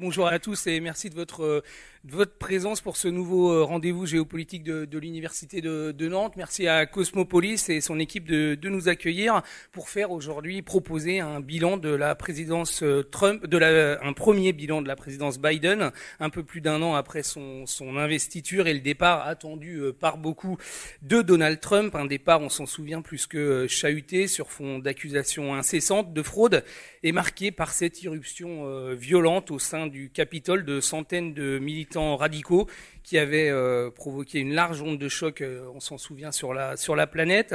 Bonjour à tous et merci de votre, présence pour ce nouveau euh, rendez-vous géopolitique de, l'Université de, Nantes. Merci à Cosmopolis et son équipe de, nous accueillir pour faire aujourd'hui proposer un bilan de la présidence euh, Trump, de la, un premier bilan de la présidence Biden, un peu plus d'un an après son, son investiture et le départ attendu euh, par beaucoup de Donald Trump. Un départ, on s'en souvient, plus que chahuté sur fond d'accusations incessantes de fraude et marqué par cette irruption violente au sein du Capitole de centaines de militants radicaux qui avaient euh, provoqué une large onde de choc, euh, on s'en souvient, sur la, sur la planète.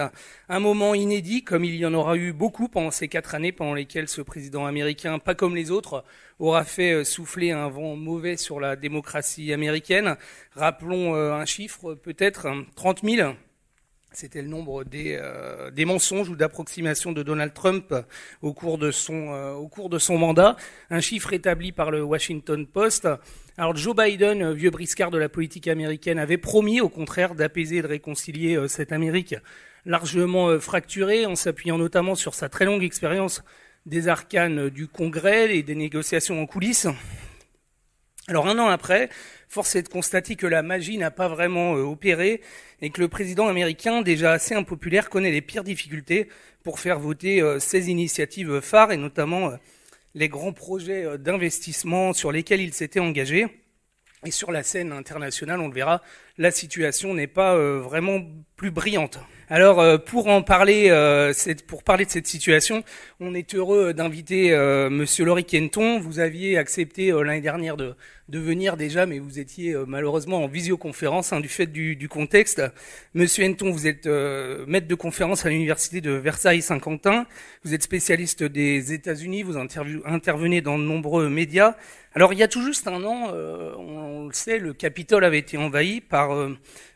Un moment inédit, comme il y en aura eu beaucoup pendant ces quatre années pendant lesquelles ce président américain, pas comme les autres, aura fait euh, souffler un vent mauvais sur la démocratie américaine. Rappelons un chiffre, peut-être 30 hein, 000 c'était le nombre euh, des, mensonges ou d'approximations de Donald Trump euh, au cours de, son, mandat, un chiffre établi par le Washington Post. Alors Joe Biden, euh, vieux briscard de la politique américaine, avait promis au contraire d'apaiser et de réconcilier cette Amérique largement fracturée en s'appuyant notamment sur sa très longue expérience des arcanes du Congrès et des négociations en coulisses. Alors un an après, force est de constater que la magie n'a pas vraiment euh, opéré et que le président américain, déjà assez impopulaire, connaît les pires difficultés pour faire voter euh, ses initiatives phares et notamment euh, les grands projets d'investissement sur lesquels il s'était engagé. Et sur la scène internationale, on le verra, la situation n'est pas vraiment plus brillante. Alors euh, pour en parler, euh, pour parler de cette situation, on est heureux d'inviter euh, Monsieur Laurie Kenton. Vous aviez accepté l'année dernière de, de, venir déjà, mais vous étiez malheureusement en visioconférence hein, du fait du, contexte. Monsieur Kenton, vous êtes maître de conférence à l'université de Versailles-Saint-Quentin. Vous êtes spécialiste des États-Unis. Vous intervenez dans de nombreux médias. Alors il y a tout juste un an, on, le sait, le Capitole avait été envahi par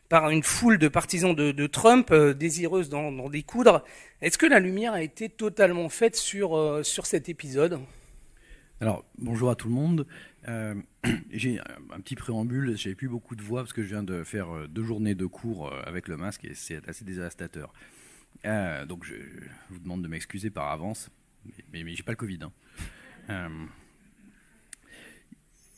par une foule de partisans de, Trump euh, désireuses d'en découdre. Est-ce que la lumière a été totalement faite sur, euh, sur cet épisode Alors, bonjour à tout le monde. Euh, j'ai un petit préambule, J'ai plus beaucoup de voix parce que je viens de faire deux journées de cours avec le masque et c'est assez dévastateur. donc je, vous demande de m'excuser par avance, mais, mais, j'ai pas le Covid. Hein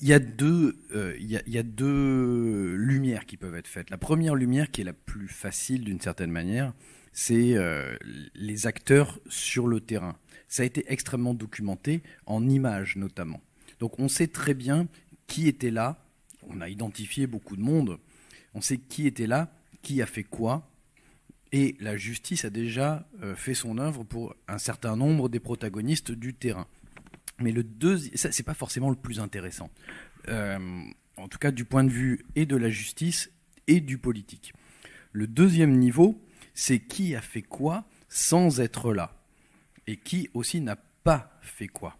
il y, a deux, euh, il, y deux lumières qui peuvent être faites. La première lumière, qui est la plus facile d'une certaine manière, c'est euh, les acteurs sur le terrain. Ça a été extrêmement documenté, en images notamment. Donc on sait très bien qui était là, on a identifié beaucoup de monde, on sait qui était là, qui a fait quoi, et la justice a déjà euh, fait son œuvre pour un certain nombre des protagonistes du terrain. Mais le deuxième, ça c'est pas forcément le plus intéressant, euh, en tout cas du point de vue et de la justice et du politique. Le deuxième niveau, c'est qui a fait quoi sans être là, et qui aussi n'a pas fait quoi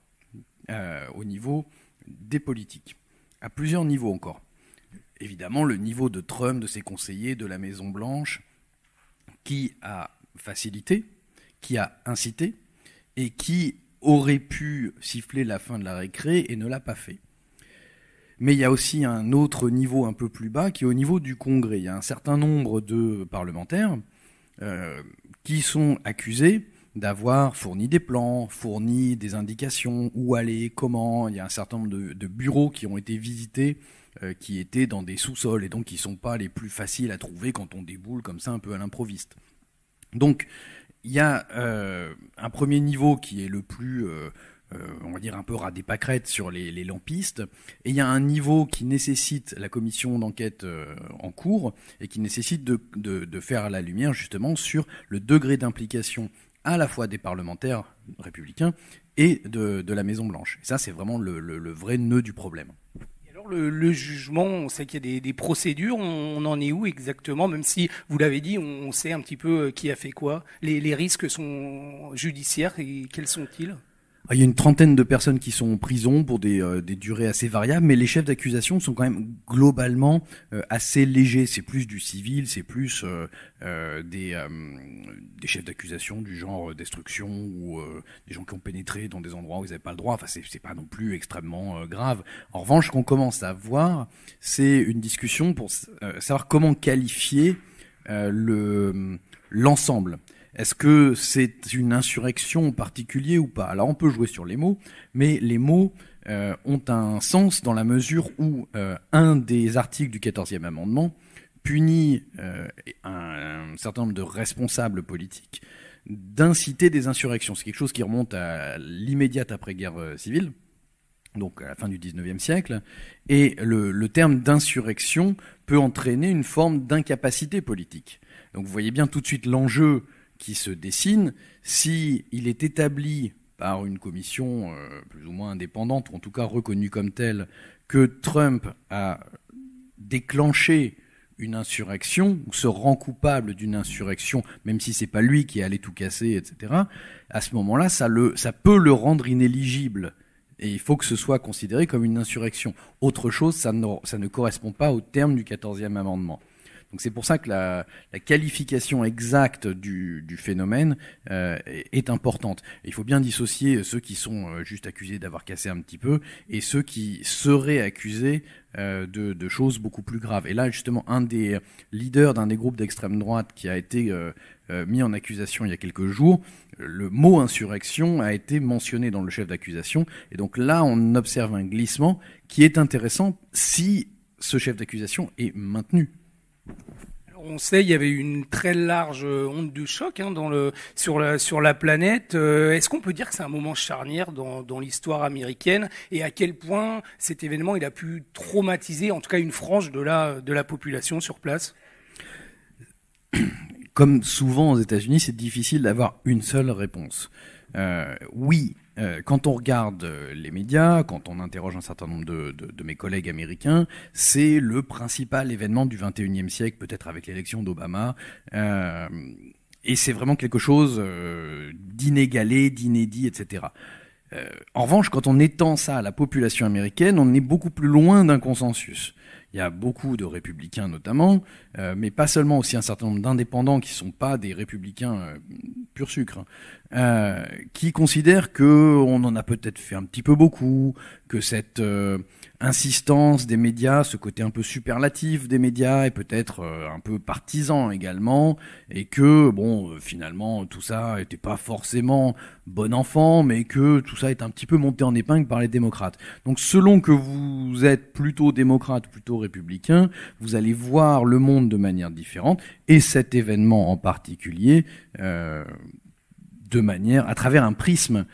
euh, au niveau des politiques, à plusieurs niveaux encore. Évidemment, le niveau de Trump, de ses conseillers, de la Maison Blanche, qui a facilité, qui a incité, et qui aurait pu siffler la fin de la récré et ne l'a pas fait. Mais il y a aussi un autre niveau un peu plus bas qui est au niveau du Congrès. Il y a un certain nombre de parlementaires euh, qui sont accusés d'avoir fourni des plans, fourni des indications, où aller, comment. Il y a un certain nombre de, bureaux qui ont été visités, euh, qui étaient dans des sous-sols et donc qui ne sont pas les plus faciles à trouver quand on déboule comme ça un peu à l'improviste. Donc il y a euh, un premier niveau qui est le plus, euh, euh, on va dire, un peu ras des pâquerettes sur les, lampistes, et il y a un niveau qui nécessite la commission d'enquête en cours, et qui nécessite de, faire la lumière justement sur le degré d'implication à la fois des parlementaires républicains et de, la Maison-Blanche. Et ça, c'est vraiment le vrai nœud du problème le, jugement, on sait qu'il y a des, procédures, on, en est où exactement, même si, vous l'avez dit, on, sait un petit peu euh, qui a fait quoi, les, les risques sont judiciaires et quels sont-ils ah, il y a une trentaine de personnes qui sont en prison pour des, euh, durées assez variables, mais les chefs d'accusation sont quand même globalement euh, assez légers. C'est plus du civil, c'est plus euh, des, des chefs d'accusation du genre destruction ou des gens qui ont pénétré dans des endroits où ils n'avaient pas le droit. Enfin, c'est pas non plus extrêmement grave. En revanche, qu'on commence à voir, c'est une discussion pour savoir comment qualifier le l'ensemble. Est-ce que c'est une insurrection en particulier ou pas Alors on peut jouer sur les mots, mais les mots euh, ont un sens dans la mesure où euh, un des articles du 14e amendement punit euh, un, certain nombre de responsables politiques d'inciter des insurrections. C'est quelque chose qui remonte à l'immédiate après-guerre civile donc à la fin du 19e siècle, et le, le terme d'insurrection peut entraîner une forme d'incapacité politique. Donc vous voyez bien tout de suite l'enjeu qui se dessine, si est établi par une commission euh, plus ou moins indépendante, ou en tout cas reconnue comme telle, que Trump a déclenché une insurrection ou se rend coupable d'une insurrection, même si ce n'est pas lui qui est allé tout casser, etc. À ce moment-là, ça peut le rendre inéligible. Et il faut que ce soit considéré comme une insurrection. Autre chose, ça ne, ça ne correspond pas au terme du 14e amendement. Donc c'est pour ça que la, qualification exacte du, phénomène euh, est importante. il faut bien dissocier ceux qui sont euh, juste accusés d'avoir cassé un petit peu et ceux qui seraient accusés euh, de, choses beaucoup plus graves. Et là, justement, un des leaders d'un des groupes d'extrême droite qui a été mis en accusation il y a quelques jours, le mot insurrection a été mentionné dans le chef d'accusation. Et donc là, on observe un glissement qui est intéressant si ce chef d'accusation est maintenu on sait, qu'il y avait une très large euh, onde de choc hein, dans le, sur, la, planète. Euh, est-ce qu'on peut dire que c'est un moment charnière dans, l'histoire américaine et à quel point cet événement il a pu traumatiser, en tout cas une frange de la, de la population sur place Comme souvent aux États-Unis, c'est difficile d'avoir une seule réponse. Euh, oui, euh, quand on regarde euh, les médias, quand on interroge un certain nombre de, mes collègues américains, c'est le principal événement du 21e siècle, peut-être avec l'élection d'Obama. Euh, et c'est vraiment quelque chose d'inégalé, d'inédit, etc. en revanche, quand on étend ça à la population américaine, on est beaucoup plus loin d'un consensus. Il y a beaucoup de républicains notamment, euh, mais pas seulement, aussi un certain nombre d'indépendants qui ne sont pas des républicains euh, pur sucre, hein. euh, qui considèrent que on en a peut-être fait un petit peu beaucoup, que cette insistance des médias, ce côté un peu superlatif des médias et peut-être euh, un peu partisan également, et que bon euh, finalement tout ça n'était pas forcément bon enfant, mais que tout ça est un petit peu monté en épingle par les démocrates. Donc selon que vous êtes plutôt démocrate plutôt républicain, vous allez voir le monde de manière différente, et cet événement en particulier. Euh, de manière, à travers un prisme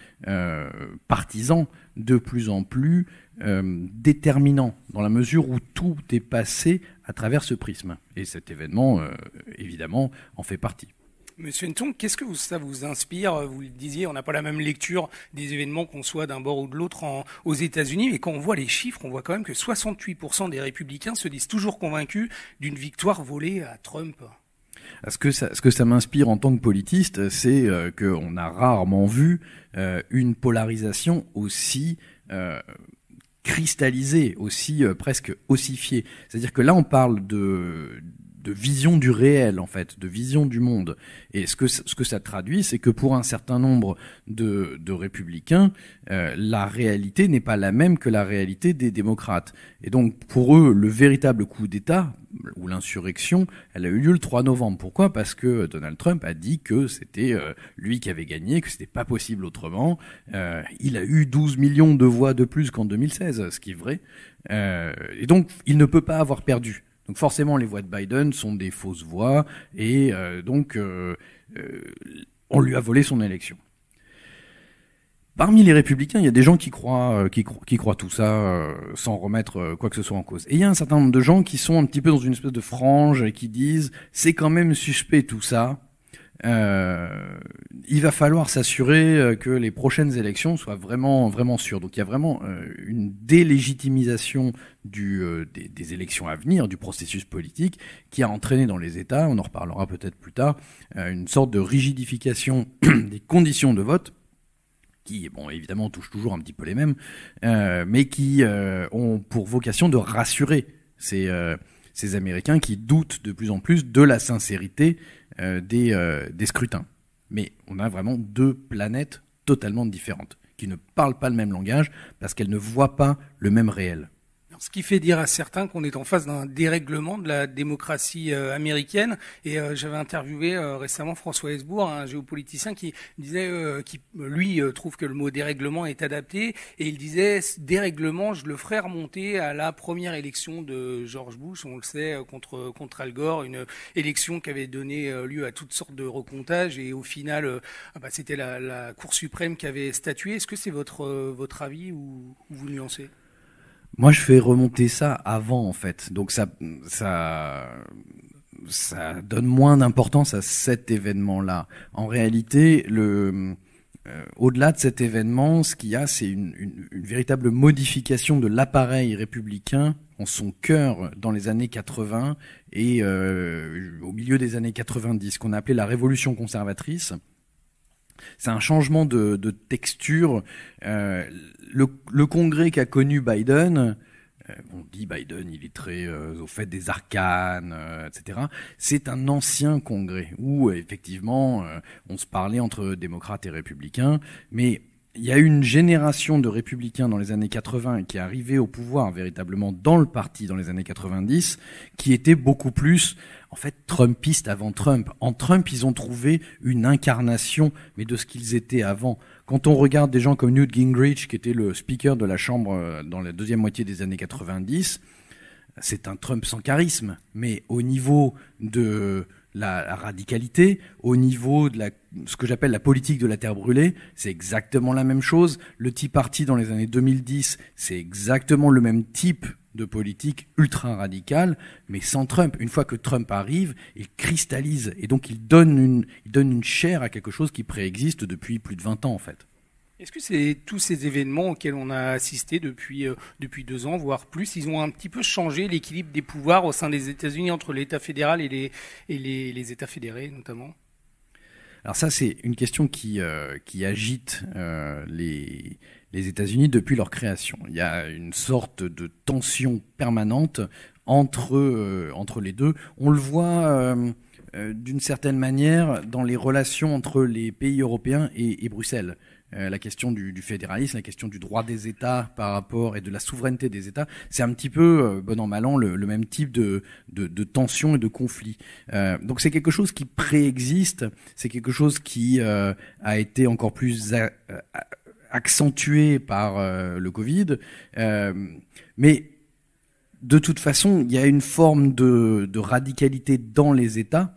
partisan de plus en plus euh, déterminant dans la mesure où tout est passé à travers ce prisme. Et cet événement, euh, évidemment, en fait partie. Monsieur Nton, qu'est-ce que ça vous inspire Vous le disiez, on n'a pas la même lecture des événements qu'on soit d'un bord ou de l'autre aux États-Unis, mais quand on voit les chiffres, on voit quand même que 68% des républicains se disent toujours convaincus d'une victoire volée à Trump. Ah, ce que ça, m'inspire en tant que politiste, c'est euh, qu'on a rarement vu une polarisation aussi cristallisé, aussi euh, presque ossifié. C'est-à-dire que là, on parle de de vision du réel, en fait, de vision du monde. Et ce que, ce que ça traduit, c'est que pour un certain nombre de, de républicains, euh, la réalité n'est pas la même que la réalité des démocrates. Et donc, pour eux, le véritable coup d'État, ou l'insurrection, elle a eu lieu le 3 novembre. Pourquoi Parce que Donald Trump a dit que c'était euh, lui qui avait gagné, que c'était pas possible autrement. Euh, il a eu 12 millions de voix de plus qu'en 2016, ce qui est vrai. et donc, il ne peut pas avoir perdu. Donc forcément, les voix de Biden sont des fausses voix, et euh, donc euh, euh, on lui a volé son élection. Parmi les républicains, il y a des gens qui croient, qui, qui croient tout ça sans remettre quoi que ce soit en cause. Et il y a un certain nombre de gens qui sont un petit peu dans une espèce de frange et qui disent c'est quand même suspect tout ça, euh, il va falloir s'assurer euh, que les prochaines élections soient vraiment, vraiment sûres. Donc il y a vraiment euh, une délégitimisation des, élections à venir, du processus politique, qui a entraîné dans les États, on en reparlera peut-être plus tard, une sorte de rigidification des conditions de vote qui, bon, évidemment, touchent toujours un petit peu les mêmes, mais qui ont pour vocation de rassurer ces, ces Américains qui doutent de plus en plus de la sincérité euh, euh, des scrutins. Mais on a vraiment deux planètes totalement différentes, qui ne parlent pas le même langage parce qu'elles ne voient pas le même réel ce qui fait dire à certains qu'on est en face d'un dérèglement de la démocratie euh, américaine. Et euh, j'avais interviewé euh, récemment François Hesbourg, un géopoliticien, qui disait, qui lui trouve que le mot dérèglement est adapté. Et il disait, dérèglement, je le ferai remonter à la première élection de George Bush, on le sait, contre, contre Al Gore, une élection qui avait donné lieu à toutes sortes de recomptages. Et au final, ah bah, c'était la, Cour suprême qui avait statué. Est-ce que c'est votre, votre avis ou vous nuancez moi, je fais remonter ça avant, en fait. Donc ça, ça, donne moins d'importance à cet événement-là. En réalité, le euh, au-delà de cet événement, ce qu'il y a, c'est une, véritable modification de l'appareil républicain en son cœur dans les années 80 et euh, au milieu des années 90, qu'on a appelé la révolution conservatrice, c'est un changement de, texture. Euh, le, congrès qu'a connu Biden, euh, on dit Biden, il est très euh, au fait des arcanes, etc. C'est un ancien congrès où effectivement on se parlait entre démocrates et républicains, mais il y a une génération de républicains dans les années 80 qui est arrivée au pouvoir véritablement dans le parti dans les années 90, qui était beaucoup plus en fait Trumpiste avant Trump. En Trump, ils ont trouvé une incarnation, mais de ce qu'ils étaient avant. Quand on regarde des gens comme Newt Gingrich, qui était le speaker de la Chambre euh, dans la deuxième moitié des années 90, c'est un Trump sans charisme, mais au niveau de la radicalité, au niveau de la ce que j'appelle la politique de la terre brûlée, c'est exactement la même chose. Le Tea Party dans les années 2010, c'est exactement le même type de politique ultra radicale, mais sans Trump. Une fois que Trump arrive, il cristallise et donc il donne une, donne une chair à quelque chose qui préexiste depuis plus de 20 ans en fait. Est-ce que tous ces événements auxquels on a assisté euh, depuis, deux ans, voire plus, ils ont un petit peu changé l'équilibre des pouvoirs au sein des États-Unis entre l'État fédéral et les États fédérés notamment alors ça, c'est une question qui, euh, agite euh, les, États-Unis depuis leur création. Il y a une sorte de tension permanente entre, euh, les deux. On le voit d'une certaine manière dans les relations entre les pays européens et Bruxelles. Euh, la question du, fédéralisme, la question du droit des États par rapport et de la souveraineté des États, c'est un petit peu, euh, bon en mal le, même type de, de, tension et de conflit. Euh, donc c'est quelque chose qui préexiste, c'est quelque chose qui a été encore plus accentué par le Covid, mais de toute façon, il y a une forme de radicalité dans les États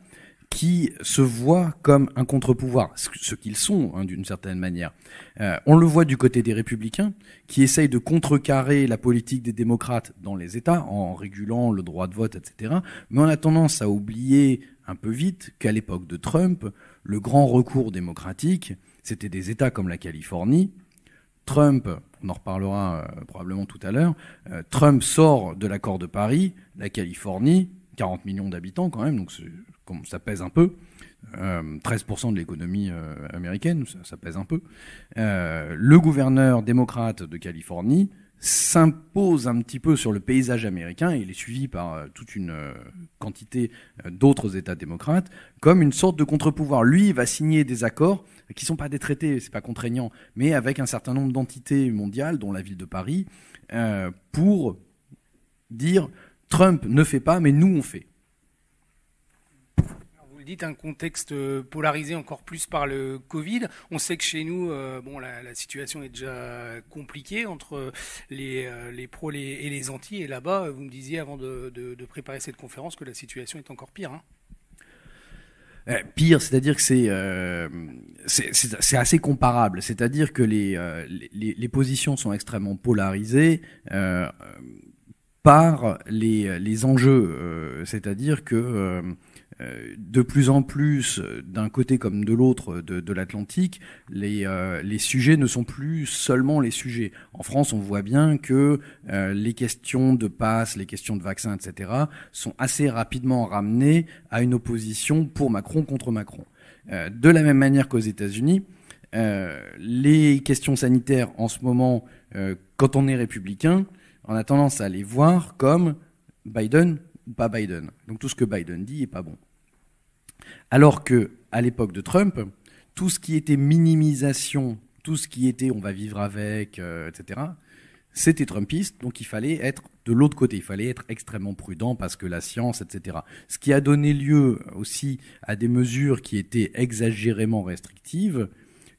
qui se voient comme un contre-pouvoir, ce qu'ils sont hein, d'une certaine manière. Euh, on le voit du côté des républicains, qui essayent de contrecarrer la politique des démocrates dans les États en régulant le droit de vote, etc. Mais on a tendance à oublier un peu vite qu'à l'époque de Trump, le grand recours démocratique, c'était des États comme la Californie. Trump, on en reparlera euh, probablement tout à l'heure, euh, Trump sort de l'accord de Paris, la Californie, 40 millions d'habitants quand même, donc ça pèse un peu. 13% euh, de l'économie euh, américaine, ça, pèse un peu. Euh, le gouverneur démocrate de Californie s'impose un petit peu sur le paysage américain, et il est suivi par toute une quantité d'autres États démocrates, comme une sorte de contre-pouvoir. Lui, il va signer des accords qui ne sont pas des traités, ce n'est pas contraignant, mais avec un certain nombre d'entités mondiales, dont la ville de Paris, pour dire Trump ne fait pas, mais nous on fait dites, un contexte euh, polarisé encore plus par le Covid. On sait que chez nous, euh, bon, la, situation est déjà compliquée entre euh, les, les pros et les anti. Et là-bas, vous me disiez avant de, préparer cette conférence que la situation est encore pire. Hein. Eh, pire, c'est-à-dire que c'est c'est assez comparable. C'est-à-dire que les, les, positions sont extrêmement polarisées. par les, les enjeux, c'est-à-dire que euh, de plus en plus, euh, d'un côté comme de l'autre euh, de, l'Atlantique, les, sujets ne sont plus seulement les sujets. En France, on voit bien que les questions de passe, les questions de vaccins, etc., sont assez rapidement ramenées à une opposition pour Macron contre Macron. de la même manière qu'aux États-Unis, les questions sanitaires en ce moment, quand on est républicain, on a tendance à les voir comme Biden ou pas Biden. Donc tout ce que Biden dit n'est pas bon. Alors que à l'époque de Trump, tout ce qui était minimisation, tout ce qui était on va vivre avec, euh, etc., c'était Trumpiste, donc il fallait être de l'autre côté, il fallait être extrêmement prudent parce que la science, etc. Ce qui a donné lieu aussi à des mesures qui étaient exagérément restrictives,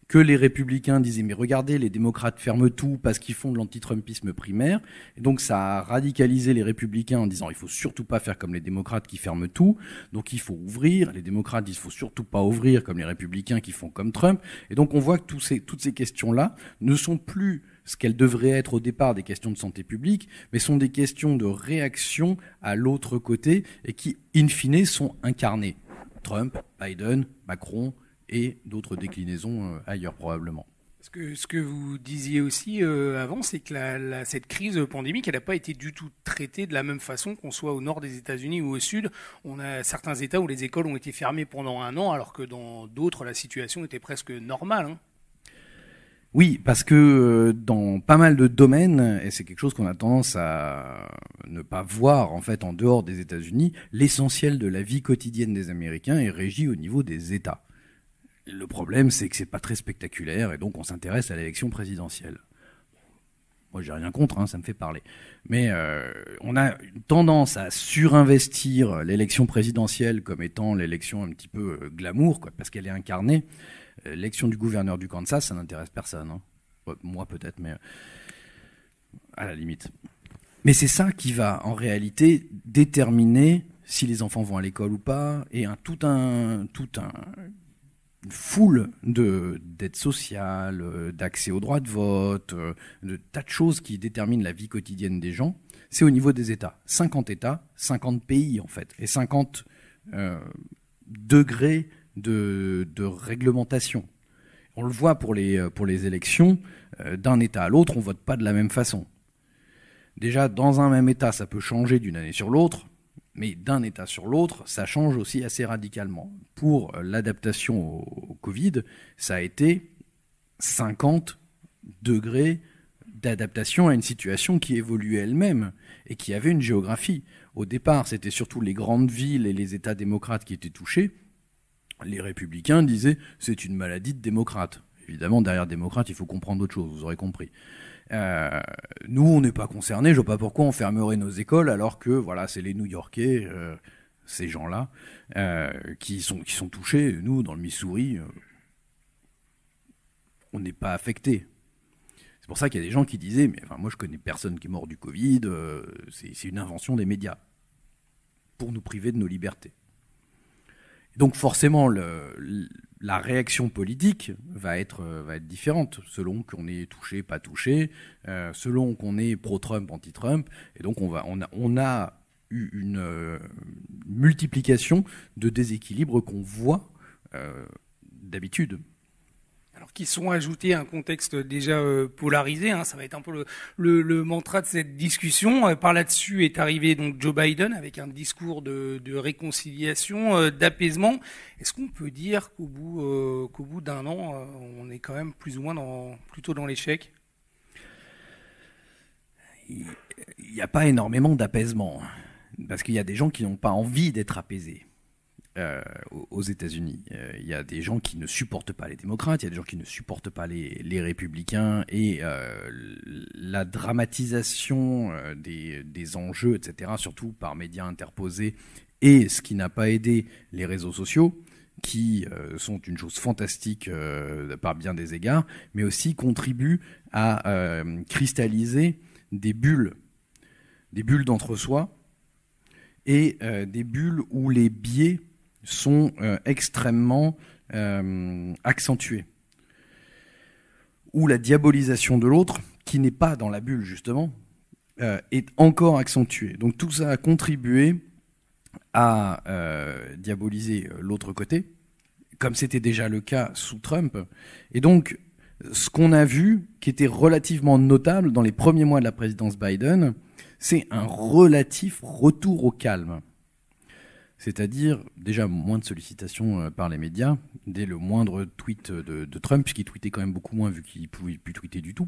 que les républicains disaient mais regardez, les démocrates ferment tout parce qu'ils font de l'anti-Trumpisme primaire. Et donc ça a radicalisé les républicains en disant il faut surtout pas faire comme les démocrates qui ferment tout. Donc il faut ouvrir. Les démocrates disent il faut surtout pas ouvrir comme les républicains qui font comme Trump. Et donc on voit que tous ces, toutes ces questions-là ne sont plus ce qu'elles devraient être au départ des questions de santé publique, mais sont des questions de réaction à l'autre côté et qui, in fine, sont incarnées. Trump, Biden, Macron, et d'autres déclinaisons euh, ailleurs probablement. Ce que, ce que, vous disiez aussi euh, avant, c'est que cette crise pandémique, elle n'a pas été du tout traitée de la même façon qu'on soit au nord des États-Unis ou au sud. On a certains États où les écoles ont été fermées pendant un an, alors que dans d'autres, la situation était presque normale. Hein. Oui, parce que euh, dans pas mal de domaines, et c'est quelque chose qu'on a tendance à ne pas voir en fait en dehors des États-Unis, l'essentiel de la vie quotidienne des Américains est régi au niveau des États. Le problème, c'est que c'est pas très spectaculaire et donc on s'intéresse à l'élection présidentielle. Moi, j'ai rien contre, hein, ça me fait parler. Mais euh, on a une tendance à surinvestir l'élection présidentielle comme étant l'élection un petit peu euh, glamour, quoi, parce qu'elle est incarnée. Euh, l'élection du gouverneur du Kansas, ça n'intéresse personne. Hein. Moi, peut-être, mais à la limite. Mais c'est ça qui va, en réalité, déterminer si les enfants vont à l'école ou pas, et un, tout un, tout un, une foule d'aides sociales, euh, d'accès aux droit de vote, euh, de tas de choses qui déterminent la vie quotidienne des gens, c'est au niveau des États. 50 États, 50 pays en fait, et 50 euh, degrés de, de, réglementation. On le voit pour les, pour les élections, d'un État à l'autre, on vote pas de la même façon. Déjà, dans un même État, ça peut changer d'une année sur l'autre mais d'un État sur l'autre, ça change aussi assez radicalement. Pour euh, l'adaptation au Covid, ça a été 50 degrés d'adaptation à une situation qui évoluait elle-même et qui avait une géographie. Au départ, c'était surtout les grandes villes et les États démocrates qui étaient touchés. Les républicains disaient c'est une maladie de démocrate. Évidemment, derrière démocrate, il faut comprendre autre chose, vous aurez compris. Euh, nous, on n'est pas concernés. Je vois pas pourquoi on fermerait nos écoles alors que voilà, c'est les New-Yorkais, euh, ces gens-là, euh, qui sont qui sont touchés. Nous, dans le Missouri, on n'est pas affectés. C'est pour ça qu'il y a des gens qui disaient, mais enfin, moi, je connais personne qui est mort du Covid. c'est une invention des médias pour nous priver de nos libertés. Donc forcément, le la réaction politique va être, euh, va être différente selon qu'on est touché, pas touché, euh, selon qu'on est pro-Trump, anti-Trump. Et donc, on, va, on, a, eu une euh, multiplication de déséquilibres qu'on voit d'habitude qui sont ajoutés à un contexte déjà euh, polarisé. Hein, ça va être un peu le, mantra de cette discussion. Euh, par là-dessus est arrivé donc Joe Biden avec un discours de, réconciliation, euh, d'apaisement. Est-ce qu'on peut dire qu'au bout, qu'au bout d'un an, on est quand même plus ou moins dans, plutôt dans l'échec Il n'y a pas énormément d'apaisement, hein, parce qu'il y a des gens qui n'ont pas envie d'être apaisés. Euh, aux États-Unis. Il euh, y a des gens qui ne supportent pas les démocrates, il y a des gens qui ne supportent pas les, républicains, et euh, la dramatisation des, des, enjeux, etc., surtout par médias interposés, et ce qui n'a pas aidé les réseaux sociaux, qui sont une chose fantastique par bien des égards, mais aussi contribuent à cristalliser des bulles, des bulles d'entre-soi, et des bulles où les biais sont euh, extrêmement euh, accentués Ou la diabolisation de l'autre, qui n'est pas dans la bulle justement, euh, est encore accentuée. Donc tout ça a contribué à diaboliser l'autre côté, comme c'était déjà le cas sous Trump. Et donc, ce qu'on a vu, qui était relativement notable dans les premiers mois de la présidence Biden, c'est un relatif retour au calme. C'est-à-dire déjà moins de sollicitations euh, par les médias, dès le moindre tweet de, Trump, puisqu'il tweetait quand même beaucoup moins vu qu'il ne pouvait plus tweeter du tout.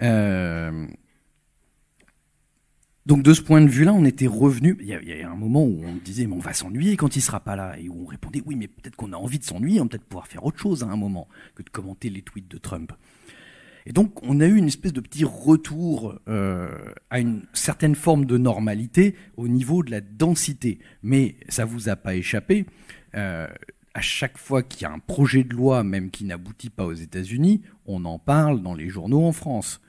Euh, donc de ce point de vue-là, on était revenu. Il y, a, un moment où on disait mais on va s'ennuyer quand il sera pas là, et où on répondait oui mais peut-être qu'on a envie de s'ennuyer, on hein, peut-être pouvoir faire autre chose à un moment que de commenter les tweets de Trump. Et donc, on a eu une espèce de petit retour euh, à une certaine forme de normalité au niveau de la densité. Mais ça vous a pas échappé. Euh, à chaque fois qu'il y a un projet de loi, même qui n'aboutit pas aux États-Unis, on en parle dans les journaux en France.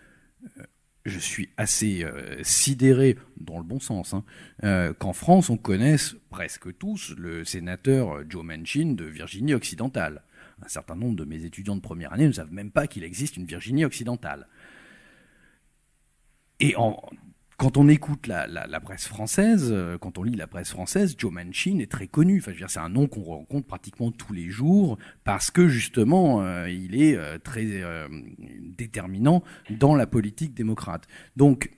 Euh, je suis assez sidéré, dans le bon sens, hein, qu'en France, on connaisse presque tous le sénateur Joe Manchin de Virginie-Occidentale. Un certain nombre de mes étudiants de première année ne savent même pas qu'il existe une Virginie occidentale. Et quand on écoute la, presse française, euh, quand on lit la presse française, Joe Manchin est très connu. Enfin, c'est un nom qu'on rencontre pratiquement tous les jours parce que justement, euh, il est euh, très déterminant dans la politique démocrate. Donc,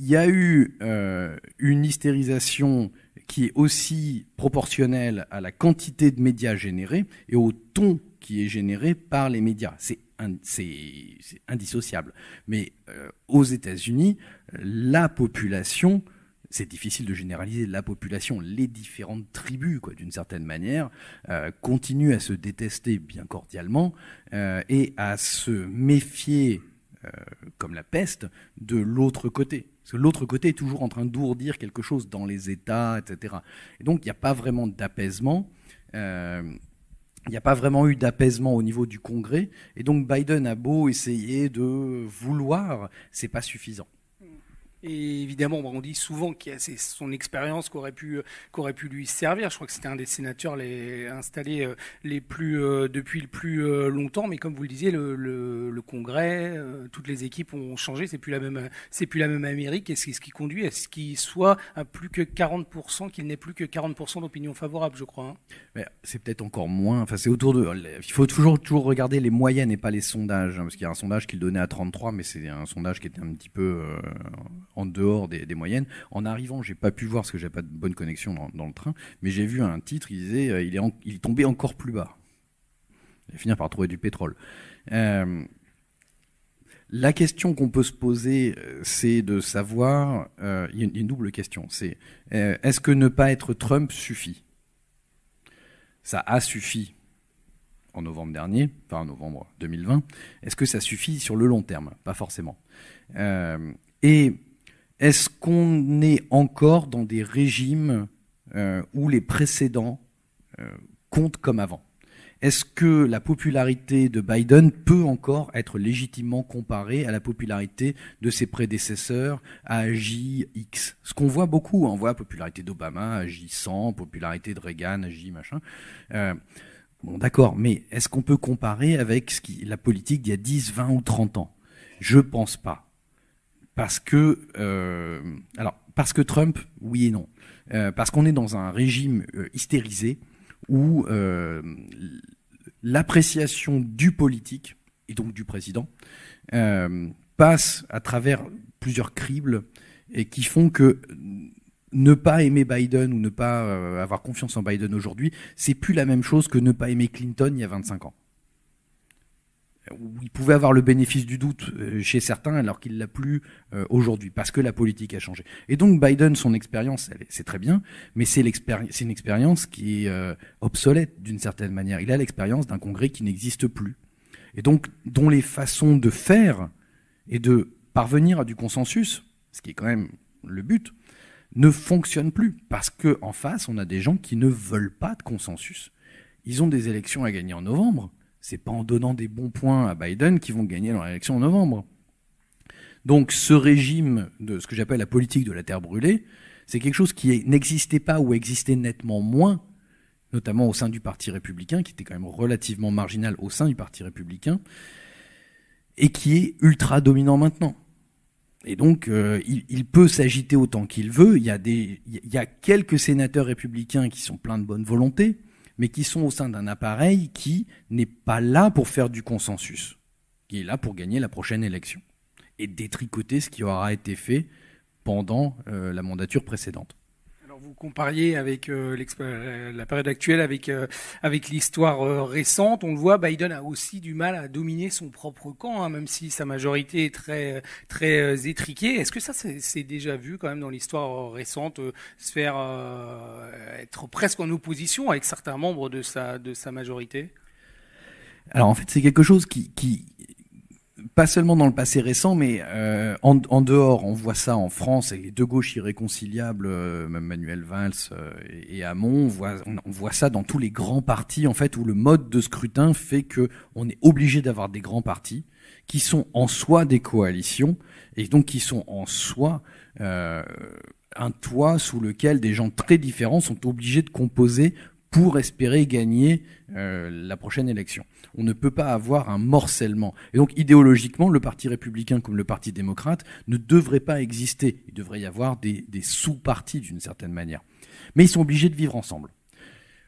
il y a eu euh, une hystérisation qui est aussi proportionnelle à la quantité de médias générés et au ton qui est généré par les médias. C'est indissociable. Mais euh, aux États-Unis, la population, c'est difficile de généraliser, la population, les différentes tribus, quoi, d'une certaine manière, euh, continuent à se détester bien cordialement euh, et à se méfier euh, comme la peste, de l'autre côté. Parce que l'autre côté est toujours en train d'ourdir quelque chose dans les États, etc. Et donc, il n'y a pas vraiment d'apaisement. Euh, il n'y a pas vraiment eu d'apaisement au niveau du Congrès. Et donc, Biden a beau essayer de vouloir, c'est pas suffisant. Et évidemment, bah, on dit souvent que c'est son expérience qu'aurait pu, pu lui servir. Je crois que c'était un des sénateurs les, installés euh, les plus, euh, depuis le plus euh, longtemps. Mais comme vous le disiez, le, Congrès, toutes les équipes ont changé. C'est plus la même, plus la même Amérique. Et c'est ce qui conduit à ce qu'il soit à plus que 40%, qu'il n'ait plus que 40% d'opinion favorable, je crois. Hein. c'est peut-être encore moins. Enfin, c'est autour de. Il faut toujours, toujours regarder les moyennes et pas les sondages. Hein, parce qu'il y a un sondage qu'il donnait à 33, mais c'est un sondage qui était un petit peu en dehors des, moyennes. En arrivant, j'ai pas pu voir parce que j'avais pas de bonne connexion dans, le train, mais j'ai vu un titre, il disait euh, il, est tombé il encore plus bas. Il va finir par trouver du pétrole. Euh, la question qu'on peut se poser, euh, c'est de savoir, il y a une double question, c'est est-ce que ne pas être Trump suffit Ça a suffi en novembre dernier, enfin en novembre 2020. Est-ce que ça suffit sur le long terme Pas forcément. et est-ce qu'on est encore dans des régimes euh, où les précédents euh, comptent comme avant Est-ce que la popularité de Biden peut encore être légitimement comparée à la popularité de ses prédécesseurs à X Ce qu'on voit beaucoup, hein, on voit la popularité d'Obama, à J100, popularité de Reagan, à J machin. Euh, bon d'accord, mais est-ce qu'on peut comparer avec la politique d'il y a 10, 20 ou 30 ans Je pense pas parce que euh, alors parce que Trump, oui et non, euh, parce qu'on est dans un régime euh, hystérisé où l'appréciation du politique et donc du président passe à travers plusieurs cribles et qui font que ne pas aimer Biden ou ne pas avoir confiance en Biden aujourd'hui, c'est plus la même chose que ne pas aimer Clinton il y a 25 ans il pouvait avoir le bénéfice du doute euh, chez certains alors qu'il l'a plus euh, aujourd'hui parce que la politique a changé. Et donc Biden, son expérience, c'est très bien, mais c'est une expérience qui est euh, obsolète d'une certaine manière. Il a l'expérience d'un congrès qui n'existe plus et donc dont les façons de faire et de parvenir à du consensus, ce qui est quand même le but, ne fonctionnent plus parce que en face, on a des gens qui ne veulent pas de consensus. Ils ont des élections à gagner en novembre c'est pas en donnant des bons points à Biden qu'ils vont gagner leur élection en novembre. Donc ce régime de ce que j'appelle la politique de la terre brûlée, c'est quelque chose qui n'existait pas ou existait nettement moins, notamment au sein du Parti républicain, qui était quand même relativement marginal au sein du Parti républicain, et qui est ultra dominant maintenant. Et donc, euh, il, peut s'agiter autant qu'il veut. Il y, a des, il y a quelques sénateurs républicains qui sont pleins de bonne volonté, mais qui sont au sein d'un appareil qui n'est pas là pour faire du consensus, qui est là pour gagner la prochaine élection et détricoter ce qui aura été fait pendant euh, la mandature précédente vous compariez avec euh, euh, la période actuelle avec euh, avec l'histoire récente, on le voit, Biden a aussi du mal à dominer son propre camp, hein, même si sa majorité est très très étriquée. Est-ce que ça c'est déjà vu quand même dans l'histoire récente se faire être presque en opposition avec certains membres de sa de sa majorité Alors en fait c'est quelque chose qui pas seulement dans le passé récent, mais euh, en, dehors, on voit ça en France, et les deux gauches irréconciliables, euh, Manuel Valls euh, et, Hamon, on voit, ça dans tous les grands partis, en fait, où le mode de scrutin fait que est obligé d'avoir des grands partis qui sont en soi des coalitions, et donc qui sont en soi un toit sous lequel des gens très différents sont obligés de composer pour espérer gagner la prochaine élection on ne peut pas avoir un morcellement. Et donc idéologiquement, le Parti républicain comme le Parti démocrate ne devrait pas exister. Il devrait y avoir des, sous-partis d'une certaine manière. Mais ils sont obligés de vivre ensemble.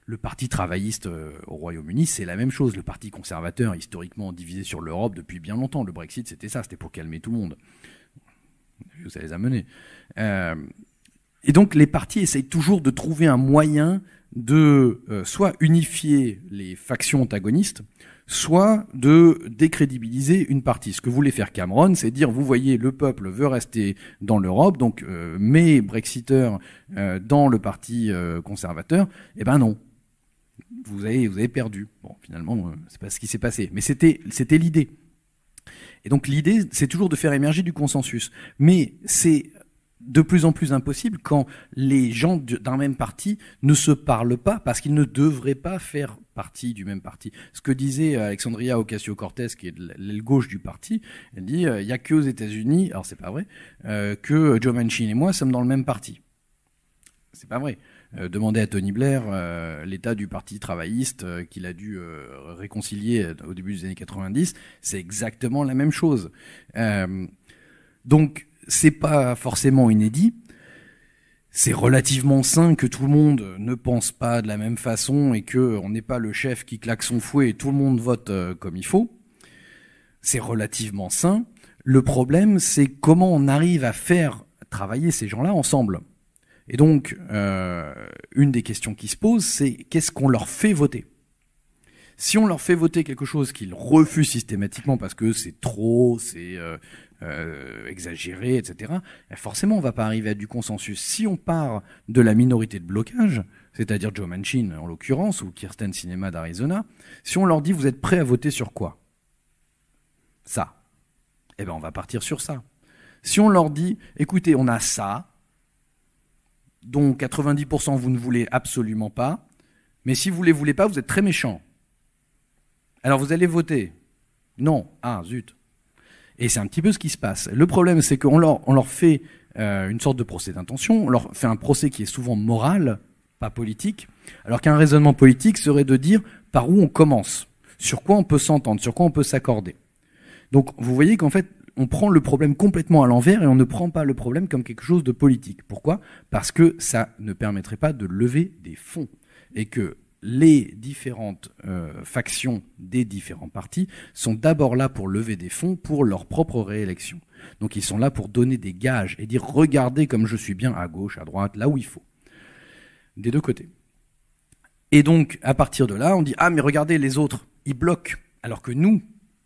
Le Parti travailliste euh, au Royaume-Uni, c'est la même chose. Le Parti conservateur, historiquement divisé sur l'Europe depuis bien longtemps. Le Brexit, c'était ça, c'était pour calmer tout le monde. Vous allez amener. Euh, et donc les partis essayent toujours de trouver un moyen de euh, soit unifier les factions antagonistes, soit de décrédibiliser une partie. Ce que voulait faire Cameron, c'est dire, vous voyez, le peuple veut rester dans l'Europe, donc euh, mais Brexiteurs euh, dans le parti euh, conservateur, eh ben non. Vous avez, vous avez perdu. Bon, finalement, c'est pas ce qui s'est passé. Mais c'était, c'était l'idée. Et donc l'idée, c'est toujours de faire émerger du consensus. Mais c'est de plus en plus impossible quand les gens d'un même parti ne se parlent pas parce qu'ils ne devraient pas faire partie du même parti. Ce que disait euh, Alexandria Ocasio-Cortez, qui est l'aile gauche du parti, elle dit euh, il n'y a que aux États-Unis, alors c'est pas vrai, euh, que Joe Manchin et moi sommes dans le même parti. C'est pas vrai. demandez à Tony Blair l'état du parti travailliste qu'il a dû réconcilier au début des années 90, c'est exactement la même chose. donc c'est pas forcément inédit. C'est relativement sain que tout le monde ne pense pas de la même façon et que on n'est pas le chef qui claque son fouet et tout le monde vote euh, comme il faut. C'est relativement sain. Le problème, c'est comment on arrive à faire travailler ces gens-là ensemble. Et donc, euh, une des questions qui se pose, c'est qu'est-ce qu'on leur fait voter Si on leur fait voter quelque chose qu'ils refusent systématiquement parce que c'est trop, c'est euh, euh, exagéré, etc., eh, forcément, on ne va pas arriver à du consensus. Si on part de la minorité de blocage, c'est-à-dire Joe Manchin en l'occurrence, ou Kirsten Cinema d'Arizona, si on leur dit vous êtes prêts à voter sur quoi Ça. Eh bien, on va partir sur ça. Si on leur dit écoutez, on a ça, dont 90% vous ne voulez absolument pas, mais si vous ne les voulez pas, vous êtes très méchants. Alors vous allez voter. Non. Ah, zut. Et c'est un petit peu ce qui se passe. Le problème, c'est qu'on leur, leur fait euh, une sorte de procès d'intention, on leur fait un procès qui est souvent moral, pas politique, alors qu'un raisonnement politique serait de dire par où on commence, sur quoi on peut s'entendre, sur quoi on peut s'accorder. Donc vous voyez qu'en fait, on prend le problème complètement à l'envers et on ne prend pas le problème comme quelque chose de politique. Pourquoi Parce que ça ne permettrait pas de lever des fonds et que les différentes euh, factions des différents partis sont d'abord là pour lever des fonds pour leur propre réélection. Donc ils sont là pour donner des gages et dire regardez comme je suis bien à gauche, à droite, là où il faut. Des deux côtés. Et donc à partir de là, on dit ah mais regardez les autres, ils bloquent. Alors que nous,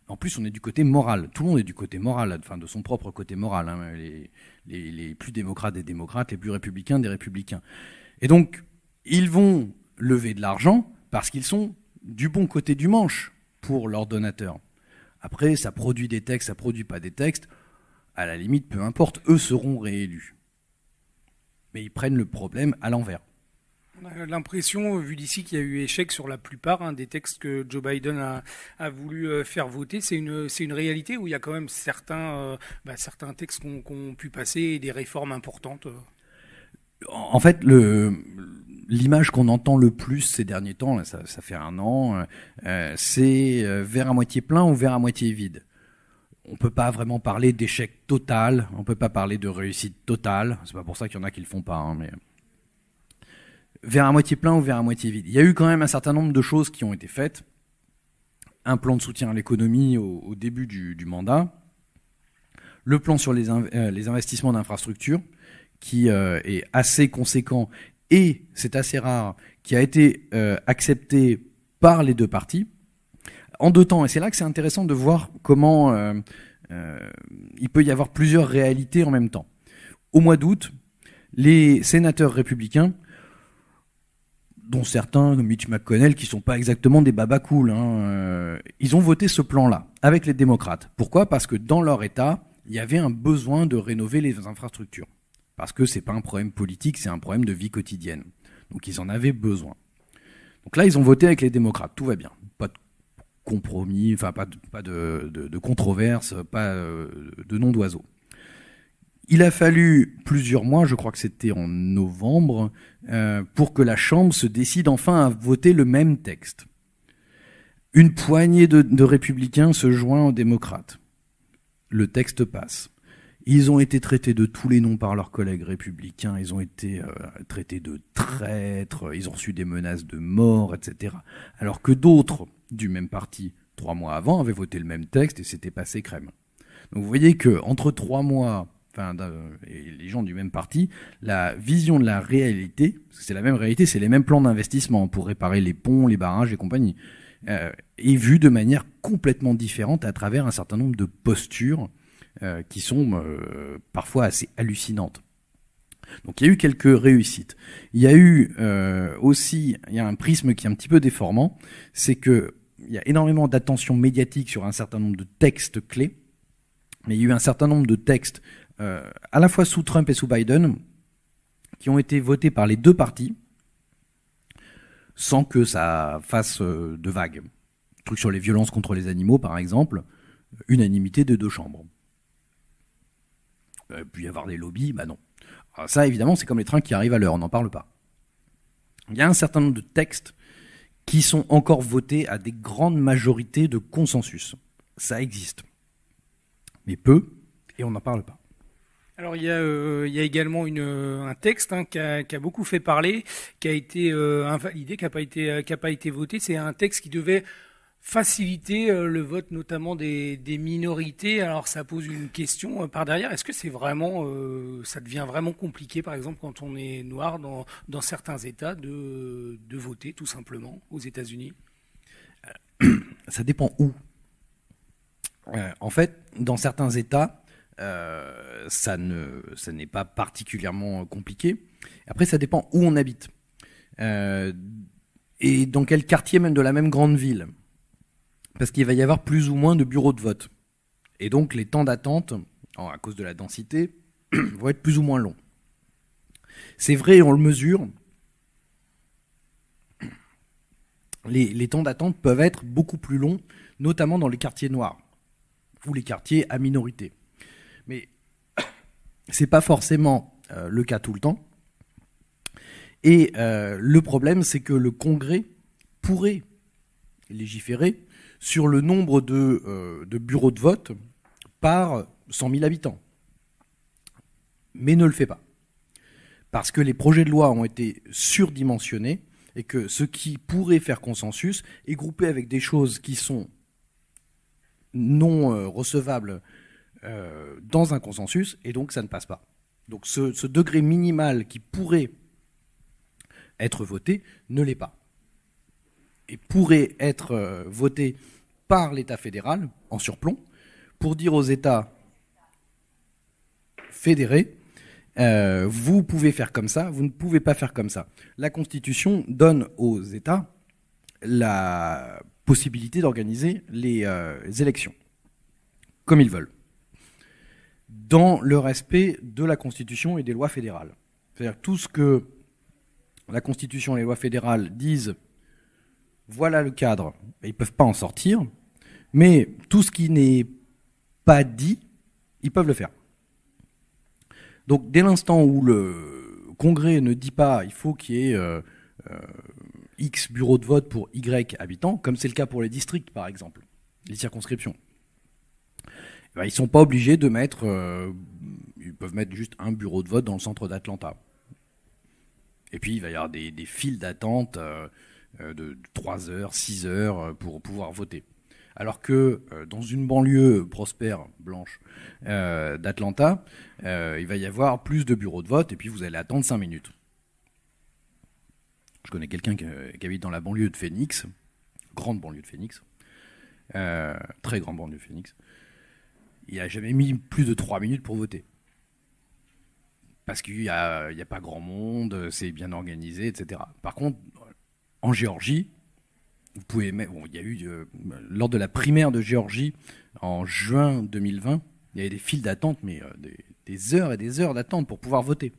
en plus on est du côté moral. Tout le monde est du côté moral, enfin de son propre côté moral. Hein. les, les plus démocrates des démocrates, les plus républicains des républicains. Et donc ils vont lever de l'argent parce qu'ils sont du bon côté du manche pour leurs donateurs. Après, ça produit des textes, ça produit pas des textes. À la limite, peu importe, eux seront réélus. Mais ils prennent le problème à l'envers. On a l'impression, vu d'ici, qu'il y a eu échec sur la plupart hein, des textes que Joe Biden a, voulu euh, faire voter. C'est une, réalité où il y a quand même certains, euh, bah, textes qu'on, ont pu passer et des réformes importantes. Euh en fait, l'image qu'on entend le plus ces derniers temps, ça, fait un an, euh, c'est euh, vers à moitié plein ou vers à moitié vide. On ne peut pas vraiment parler d'échec total, on ne peut pas parler de réussite totale. C'est pas pour ça qu'il y en a qui le font pas, hein, mais vers à moitié plein ou vers à moitié vide. Il y a eu quand même un certain nombre de choses qui ont été faites. Un plan de soutien à l'économie au, début du, mandat, le plan sur les, euh, les investissements d'infrastructures, qui euh, est assez conséquent et c'est assez rare, qui a été euh, accepté par les deux parties en deux temps. Et c'est là que c'est intéressant de voir comment euh, il peut y avoir plusieurs réalités en même temps. Au mois d'août, les sénateurs républicains, dont certains, comme Mitch McConnell, qui sont pas exactement des babas hein, ils ont voté ce plan-là avec les démocrates. Pourquoi Parce que dans leur État, il y avait un besoin de rénover les infrastructures. Parce que c'est pas un problème politique, c'est un problème de vie quotidienne. Donc ils en avaient besoin. Donc là, ils ont voté avec les démocrates, tout va bien. Pas de compromis, enfin pas de, pas de, de, controverse, pas euh, de nom d'oiseau. Il a fallu plusieurs mois, je crois que c'était en novembre, euh, pour que la Chambre se décide enfin à voter le même texte. Une poignée de républicains se joint aux démocrates. Le texte passe. Ils ont été traités de tous les noms par leurs collègues républicains, ils ont été euh, traités de traîtres, ils ont reçu des menaces de mort, etc. Alors que d'autres du même parti, trois mois avant, avaient voté le même texte et s'étaient passé crème. Donc vous voyez que entre trois mois enfin, et les gens du même parti, la vision de la réalité, parce que c'est la même réalité, c'est les mêmes plans d'investissement pour réparer les ponts, les barrages et compagnies, euh, est vue de manière complètement différente à travers un certain nombre de postures euh, qui sont euh, parfois assez hallucinantes. Donc il y a eu quelques réussites. Il y a eu euh, aussi, il y a un prisme qui est un petit peu déformant, c'est que il y a énormément d'attention médiatique sur un certain nombre de textes clés, mais il y a eu un certain nombre de textes à la fois sous Trump et sous Biden qui ont été votés par les deux parties, sans que ça fasse de vagues. truc sur les violences contre les animaux, par exemple, unanimité des deux chambres. Il euh, peut y avoir des lobbies, bah non. Ah, ça, évidemment, c'est comme les trains qui arrivent à l'heure, on n'en parle pas. Il y a un certain nombre de textes qui sont encore votés à des grandes majorités de consensus. Ça existe. Mais peu, et on n'en parle pas. Alors il y a, euh, également euh, un texte hein, qui, a, beaucoup fait parler, qui a été invalidé, qui n'a pas été voté. C'est un texte qui devait faciliter euh, le vote notamment des, minorités. Alors ça pose une question euh, par derrière. Est-ce que c'est vraiment, euh, ça devient vraiment compliqué, par exemple, quand on est noir dans, certains États, de, voter tout simplement aux États-Unis Ça dépend où. en fait, dans certains États, ça ne, ça n'est pas particulièrement compliqué. Après, ça dépend où on habite et dans quel quartier même de la même grande ville parce qu'il va y avoir plus ou moins de bureaux de vote. Et donc les temps d'attente, à cause de la densité, vont être plus ou moins longs. C'est vrai, on le mesure. Les, temps d'attente peuvent être beaucoup plus longs, notamment dans les quartiers noirs ou les quartiers à minorité. Mais c'est pas forcément euh, le cas tout le temps. Et euh, le problème, c'est que le Congrès pourrait légiférer sur le nombre euh, de, bureaux de vote par 100 000 habitants. Mais ne le fait pas. Parce que les projets de loi ont été surdimensionnés et que ce qui pourrait faire consensus est groupé avec des choses qui sont non euh, recevables euh, dans un consensus et donc ça ne passe pas. Donc ce degré minimal qui pourrait être voté ne l'est pas et pourrait être euh, voté par l'État fédéral en surplomb pour dire aux États fédérés, euh, vous pouvez faire comme ça, vous ne pouvez pas faire comme ça. La Constitution donne aux États la possibilité d'organiser les euh, élections comme ils veulent, dans le respect de la Constitution et des lois fédérales. C'est-à-dire tout ce que la Constitution et les lois fédérales disent voilà le cadre. Ils peuvent pas en sortir, mais tout ce qui n'est pas dit, ils peuvent le faire. Donc dès l'instant où le Congrès ne dit pas il faut qu'il y ait euh, euh, X bureaux de vote pour Y habitants, comme c'est le cas pour les districts par exemple, les circonscriptions, eh ben, ils ne sont pas obligés de mettre, euh, ils peuvent mettre juste un bureau de vote dans le centre d'Atlanta. Et puis il va y avoir des files d'attente euh, de, 3 heures, 6 heures euh, pour pouvoir voter. Alors que euh, dans une banlieue prospère, blanche, d'Atlanta, il va y avoir plus de bureaux de vote et puis vous allez attendre 5 minutes. Je connais quelqu'un qui, habite dans la banlieue de Phoenix, grande banlieue de Phoenix, très grande banlieue de Phoenix. Il n'a jamais mis plus de 3 minutes pour voter. Parce qu'il n'y a, a, pas grand monde, c'est bien organisé, etc. Par contre, en Géorgie. Vous pouvez, il y a eu euh, lors de la primaire de Géorgie en juin 2020, il y avait des files d'attente, mais euh, des, heures et des heures d'attente pour pouvoir voter.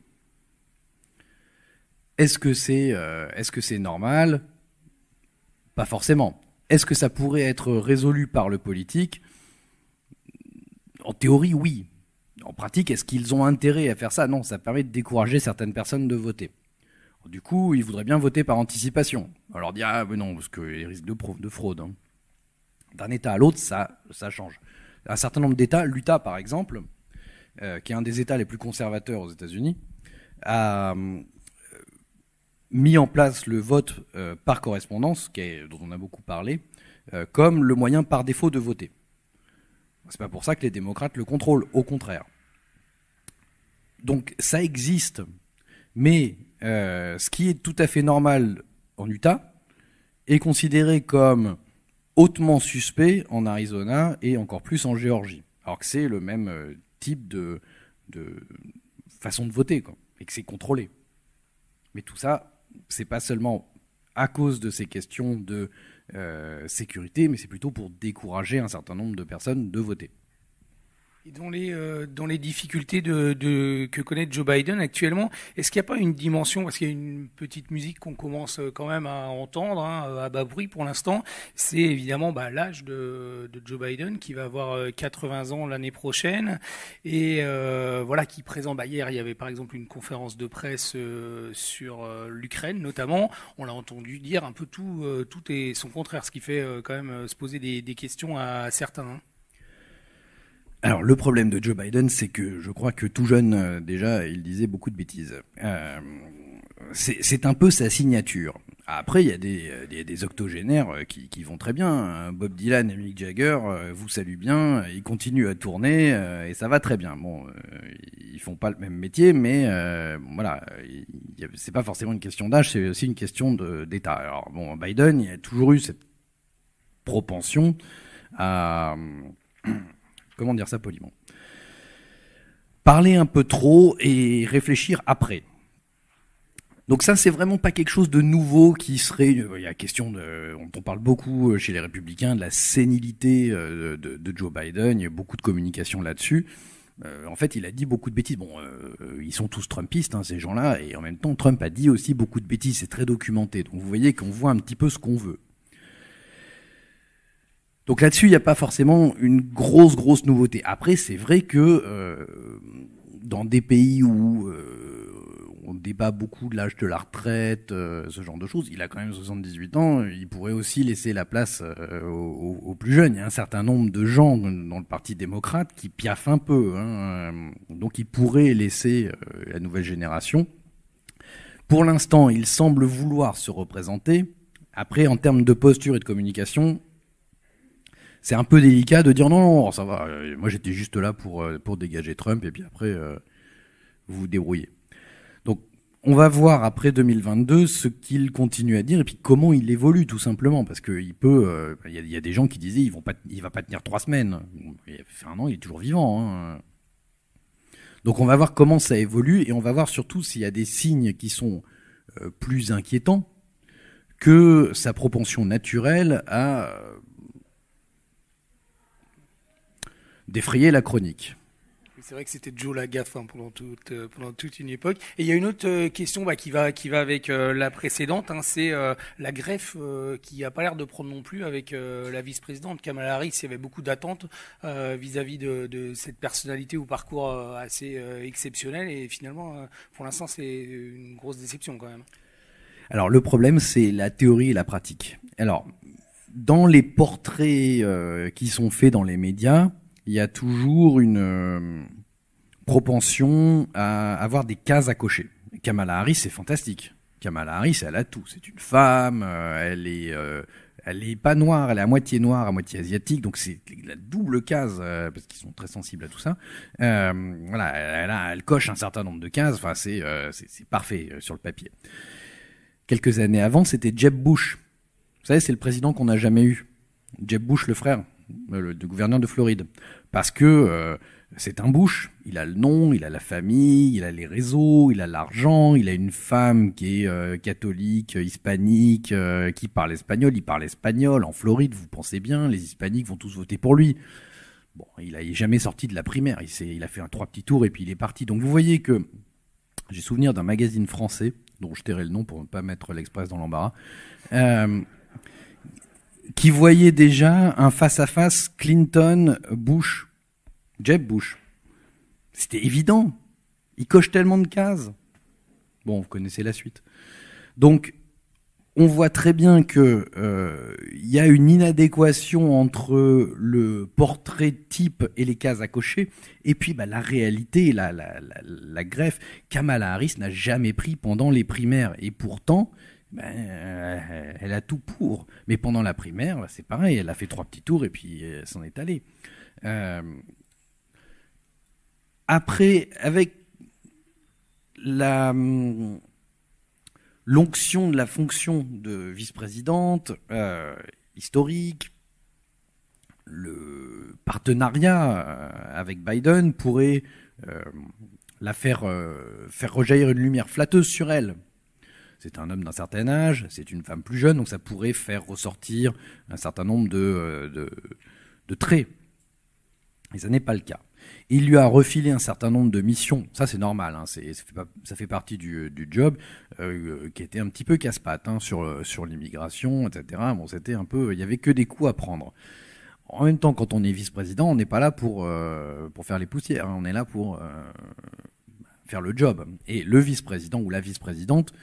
Est-ce que c'est euh, est-ce que c'est normal Pas forcément. Est-ce que ça pourrait être résolu par le politique En théorie, oui. En pratique, est-ce qu'ils ont intérêt à faire ça Non, ça permet de décourager certaines personnes de voter. Du coup, ils voudraient bien voter par anticipation. On leur dire ah mais non parce a des risques de, fraude. Hein. D'un État à l'autre, ça, change. Un certain nombre d'États, l'Utah par exemple, euh, qui est un des États les plus conservateurs aux États-Unis, a euh, mis en place le vote euh, par correspondance, dont on a beaucoup parlé, comme le moyen par défaut de voter. C'est pas pour ça que les démocrates le contrôlent, au contraire. Donc ça existe, mais euh, ce qui est tout à fait normal en Utah est considéré comme hautement suspect en Arizona et encore plus en Géorgie. Alors que c'est le même euh, type de, façon de voter et que c'est contrôlé. Mais tout ça, c'est pas seulement à cause de ces questions de euh, sécurité, mais c'est plutôt pour décourager un certain nombre de personnes de voter. Et dans les, euh, difficultés que connaît Joe Biden actuellement, est-ce qu'il n'y a pas une dimension, parce qu'il y a une petite musique qu'on commence euh, quand même à entendre, hein, euh, à bas bruit pour l'instant, c'est évidemment bah, l'âge de, Joe Biden qui va avoir 80 ans l'année prochaine, et voilà, qui présente, bah, hier il y avait par exemple une conférence de presse sur l'Ukraine notamment, on l'a entendu dire un peu tout, et son contraire, ce qui fait quand même se poser des, questions à certains. Hein. Alors le problème de Joe Biden, c'est que je crois que tout jeune euh, déjà, il disait beaucoup de bêtises. Euh, c'est un peu sa signature. Après, il y a des, euh, des, des octogénaires euh, qui, qui, vont très bien. Hein. Bob Dylan et Mick Jagger vous saluent bien, ils continuent à tourner et ça va très bien. Bon, ils font pas le même métier, mais euh, voilà, c'est pas forcément une question d'âge, c'est aussi une question d'état. Alors bon, Biden, il a toujours eu cette propension à Comment dire ça poliment Parler un peu trop et réfléchir après. Donc ça, c'est vraiment pas quelque chose de nouveau qui serait. Euh, il y a question de, on parle beaucoup euh, chez les républicains de la sénilité euh, de, Joe Biden. Il y a beaucoup de communication là-dessus. en fait, il a dit beaucoup de bêtises. Bon, ils sont tous Trumpistes, hein, ces gens-là, et en même temps, Trump a dit aussi beaucoup de bêtises. C'est très documenté. Donc vous voyez qu'on voit un petit peu ce qu'on veut. Donc là-dessus, il n'y a pas forcément une grosse, grosse nouveauté. Après, c'est vrai que euh, dans des pays où euh, on débat beaucoup de l'âge de la retraite, euh, ce genre de choses. Il a quand même 78 ans, il pourrait aussi laisser la place aux, plus jeunes. Il y a un certain nombre de gens dans le Parti démocrate qui piaffent un peu. Hein. Donc il pourrait laisser la nouvelle génération. Pour l'instant, il semble vouloir se représenter. Après, en termes de posture et de communication, c'est un peu délicat de dire non, non, ça va. Euh, moi, j'étais juste là pour, euh, pour dégager Trump et puis après, euh, vous vous débrouillez. Donc, on va voir après 2022 ce qu'il continue à dire et puis comment il évolue tout simplement parce que il peut. Il y, a des gens qui disaient il ne va pas tenir trois semaines. Il fait un an, il est toujours vivant. Hein. Donc, on va voir comment ça évolue et on va voir surtout s'il y a des signes qui sont plus inquiétants que sa propension naturelle à défrayer la chronique. C'est vrai que c'était Joe la gaffe hein, euh, pendant, toute, une époque. Et il y a une autre euh, question bah, qui, va, qui va avec euh, la précédente, hein, c'est la greffe qui n'a pas l'air de prendre non plus avec la vice-présidente Kamala Harris. Il y avait beaucoup d'attentes vis-à-vis de, de, cette personnalité ou parcours assez exceptionnel. Et finalement, pour l'instant, c'est une grosse déception quand même. Alors le problème, c'est la théorie et la pratique. Alors, dans les portraits qui sont faits dans les médias, il y a toujours une euh, propension à avoir des cases à cocher. Kamala Harris, c'est fantastique. Kamala Harris, elle a tout. C'est une femme, euh, elle est, euh, elle est pas noire, elle est à moitié noire, à moitié asiatique, donc c'est la double case parce qu'ils sont très sensibles à tout ça. voilà, elle, coche un certain nombre de cases. Enfin, c'est parfait sur le papier. Quelques années avant, c'était Jeb Bush. Vous savez, c'est le président qu'on n'a jamais eu. Jeb Bush, le frère, du gouverneur de Floride parce que euh, c'est un bouche. Il a le nom, il a la famille, il a les réseaux, il a l'argent, il a une femme qui est euh, catholique, euh, hispanique, qui parle espagnol, il parle espagnol. En Floride, vous pensez bien, les hispaniques vont tous voter pour lui. Bon, il n'est jamais sorti de la primaire. Il, a fait un trois petits tours et puis il est parti. Donc vous voyez que j'ai souvenir d'un magazine français dont je tairai le nom pour ne pas mettre l'Express dans l'embarras, qui voyait déjà un face-à-face Clinton-Bush, Jeb Bush. C'était évident. Il coche tellement de cases. Bon, vous connaissez la suite. Donc, on voit très bien que euh, il y a une inadéquation entre le portrait type et les cases à cocher, et puis bah, la réalité, la, la greffe. Kamala Harris n'a jamais pris pendant les primaires, et pourtant, ben, euh, elle a tout pour. Mais pendant la primaire, c'est pareil, elle a fait trois petits tours et puis elle euh, s'en est allée. Euh, après, avec la hum, l'onction de la fonction de vice-présidente historique, le partenariat avec Biden pourrait la faire, faire rejaillir une lumière flatteuse sur elle c'est un homme d'un certain âge, c'est une femme plus jeune, donc ça pourrait faire ressortir un certain nombre euh, de, de, traits. Et ça n'est pas le cas. Il lui a refilé un certain nombre de missions, ça c'est normal, hein, ça, fait partie du, job euh, euh, qui était un petit peu casse-patte hein, sur, sur l'immigration, etc. Bon, c'était un peu, il n'y avait que des coups à prendre. En même temps, quand on est vice-président, on n'est pas là pour, pour faire les poussières, hein. on est là pour faire le job. Et le vice-président ou la vice-présidente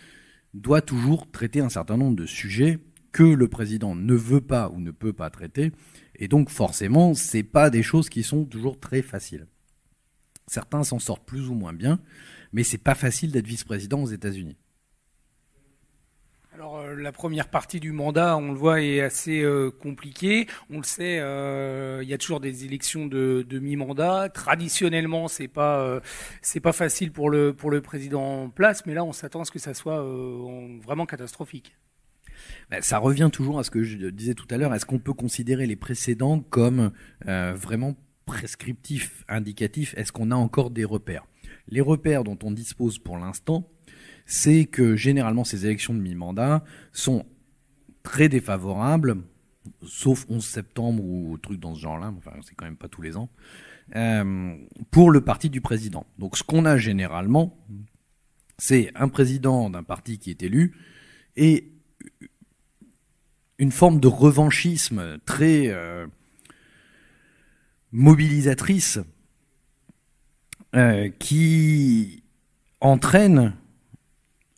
doit toujours traiter un certain nombre de sujets que le président ne veut pas ou ne peut pas traiter. Et donc forcément, ce pas des choses qui sont toujours très faciles. Certains s'en sortent plus ou moins bien, mais c'est pas facile d'être vice-président aux États-Unis. Alors euh, la première partie du mandat, on le voit, est assez euh, compliquée. On le sait, euh, il y a toujours des élections de, de mi-mandat. Traditionnellement, c'est pas c'est pas facile pour le pour le président en place, mais là, on s'attend à ce que ça soit vraiment catastrophique. Ben, ça revient toujours à ce que je disais tout à l'heure. Est-ce qu'on peut considérer les précédents comme vraiment prescriptifs, indicatifs Est-ce qu'on a encore des repères Les repères dont on dispose pour l'instant, c'est que généralement ces élections de mi-mandat sont très défavorables, sauf 11 septembre ou truc dans ce genre-là, enfin c'est quand même pas tous les ans, euh, pour le parti du président. Donc ce qu'on a généralement, c'est un président d'un parti qui est élu et une forme de revanchisme très euh, mobilisatrice euh, qui entraîne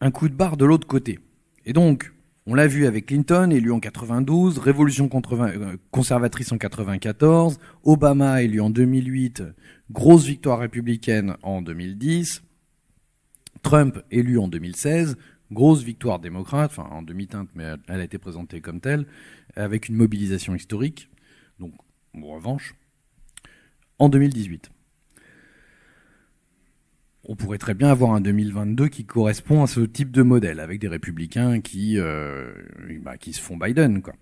un coup de barre de l'autre côté. Et donc, on l'a vu avec Clinton, élu en 92, révolution euh, conservatrice en 94, Obama élu en 2008, grosse victoire républicaine en 2010, Trump élu en 2016, grosse victoire démocrate, enfin en demi-teinte, mais elle a été présentée comme telle, avec une mobilisation historique, donc en revanche, en 2018 on pourrait très bien avoir un 2022 qui correspond à ce type de modèle, avec des républicains qui, euh, bah, qui se font Biden. Quoi.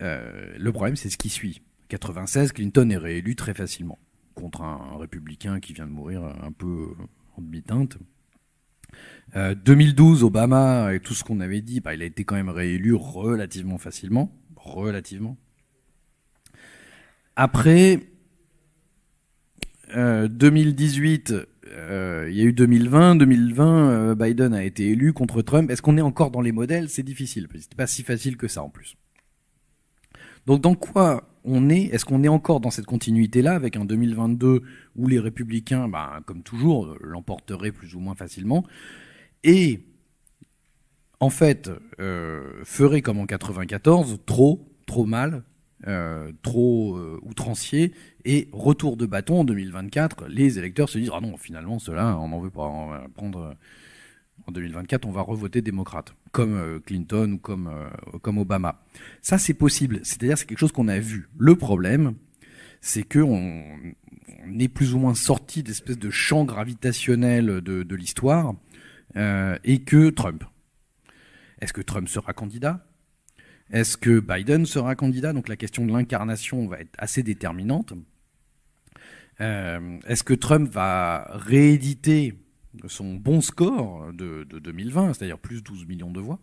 Euh, le problème, c'est ce qui suit. 96, Clinton est réélu très facilement, contre un, républicain qui vient de mourir un peu euh, en demi-teinte. 2012, Obama et tout ce qu'on avait dit, bah, il a été quand même réélu relativement facilement. Relativement. Après, 2018, euh, il y a eu 2020, 2020, euh, Biden a été élu contre Trump. Est-ce qu'on est encore dans les modèles C'est difficile. C'est pas si facile que ça en plus. Donc dans quoi on est Est-ce qu'on est encore dans cette continuité-là avec un 2022 où les républicains, bah, comme toujours, l'emporteraient plus ou moins facilement et en fait ferait euh, feraient comme en 94 trop, trop mal euh, trop euh, outrancier et retour de bâton en 2024, les électeurs se disent ah non finalement cela on n'en veut pas, euh, en prendre en 2024 on va revoter démocrate comme Clinton ou comme comme Obama. Ça c'est possible, c'est-à-dire c'est quelque chose qu'on a vu. Le problème c'est que on, est plus ou moins sorti d'espèce de champ gravitationnel de l'histoire et que Trump. Est-ce que Trump sera candidat est-ce que Biden sera candidat Donc la question de l'incarnation va être assez déterminante. Euh, est-ce que Trump va rééditer son bon score de, 2020, c'est-à-dire plus 12 millions de voix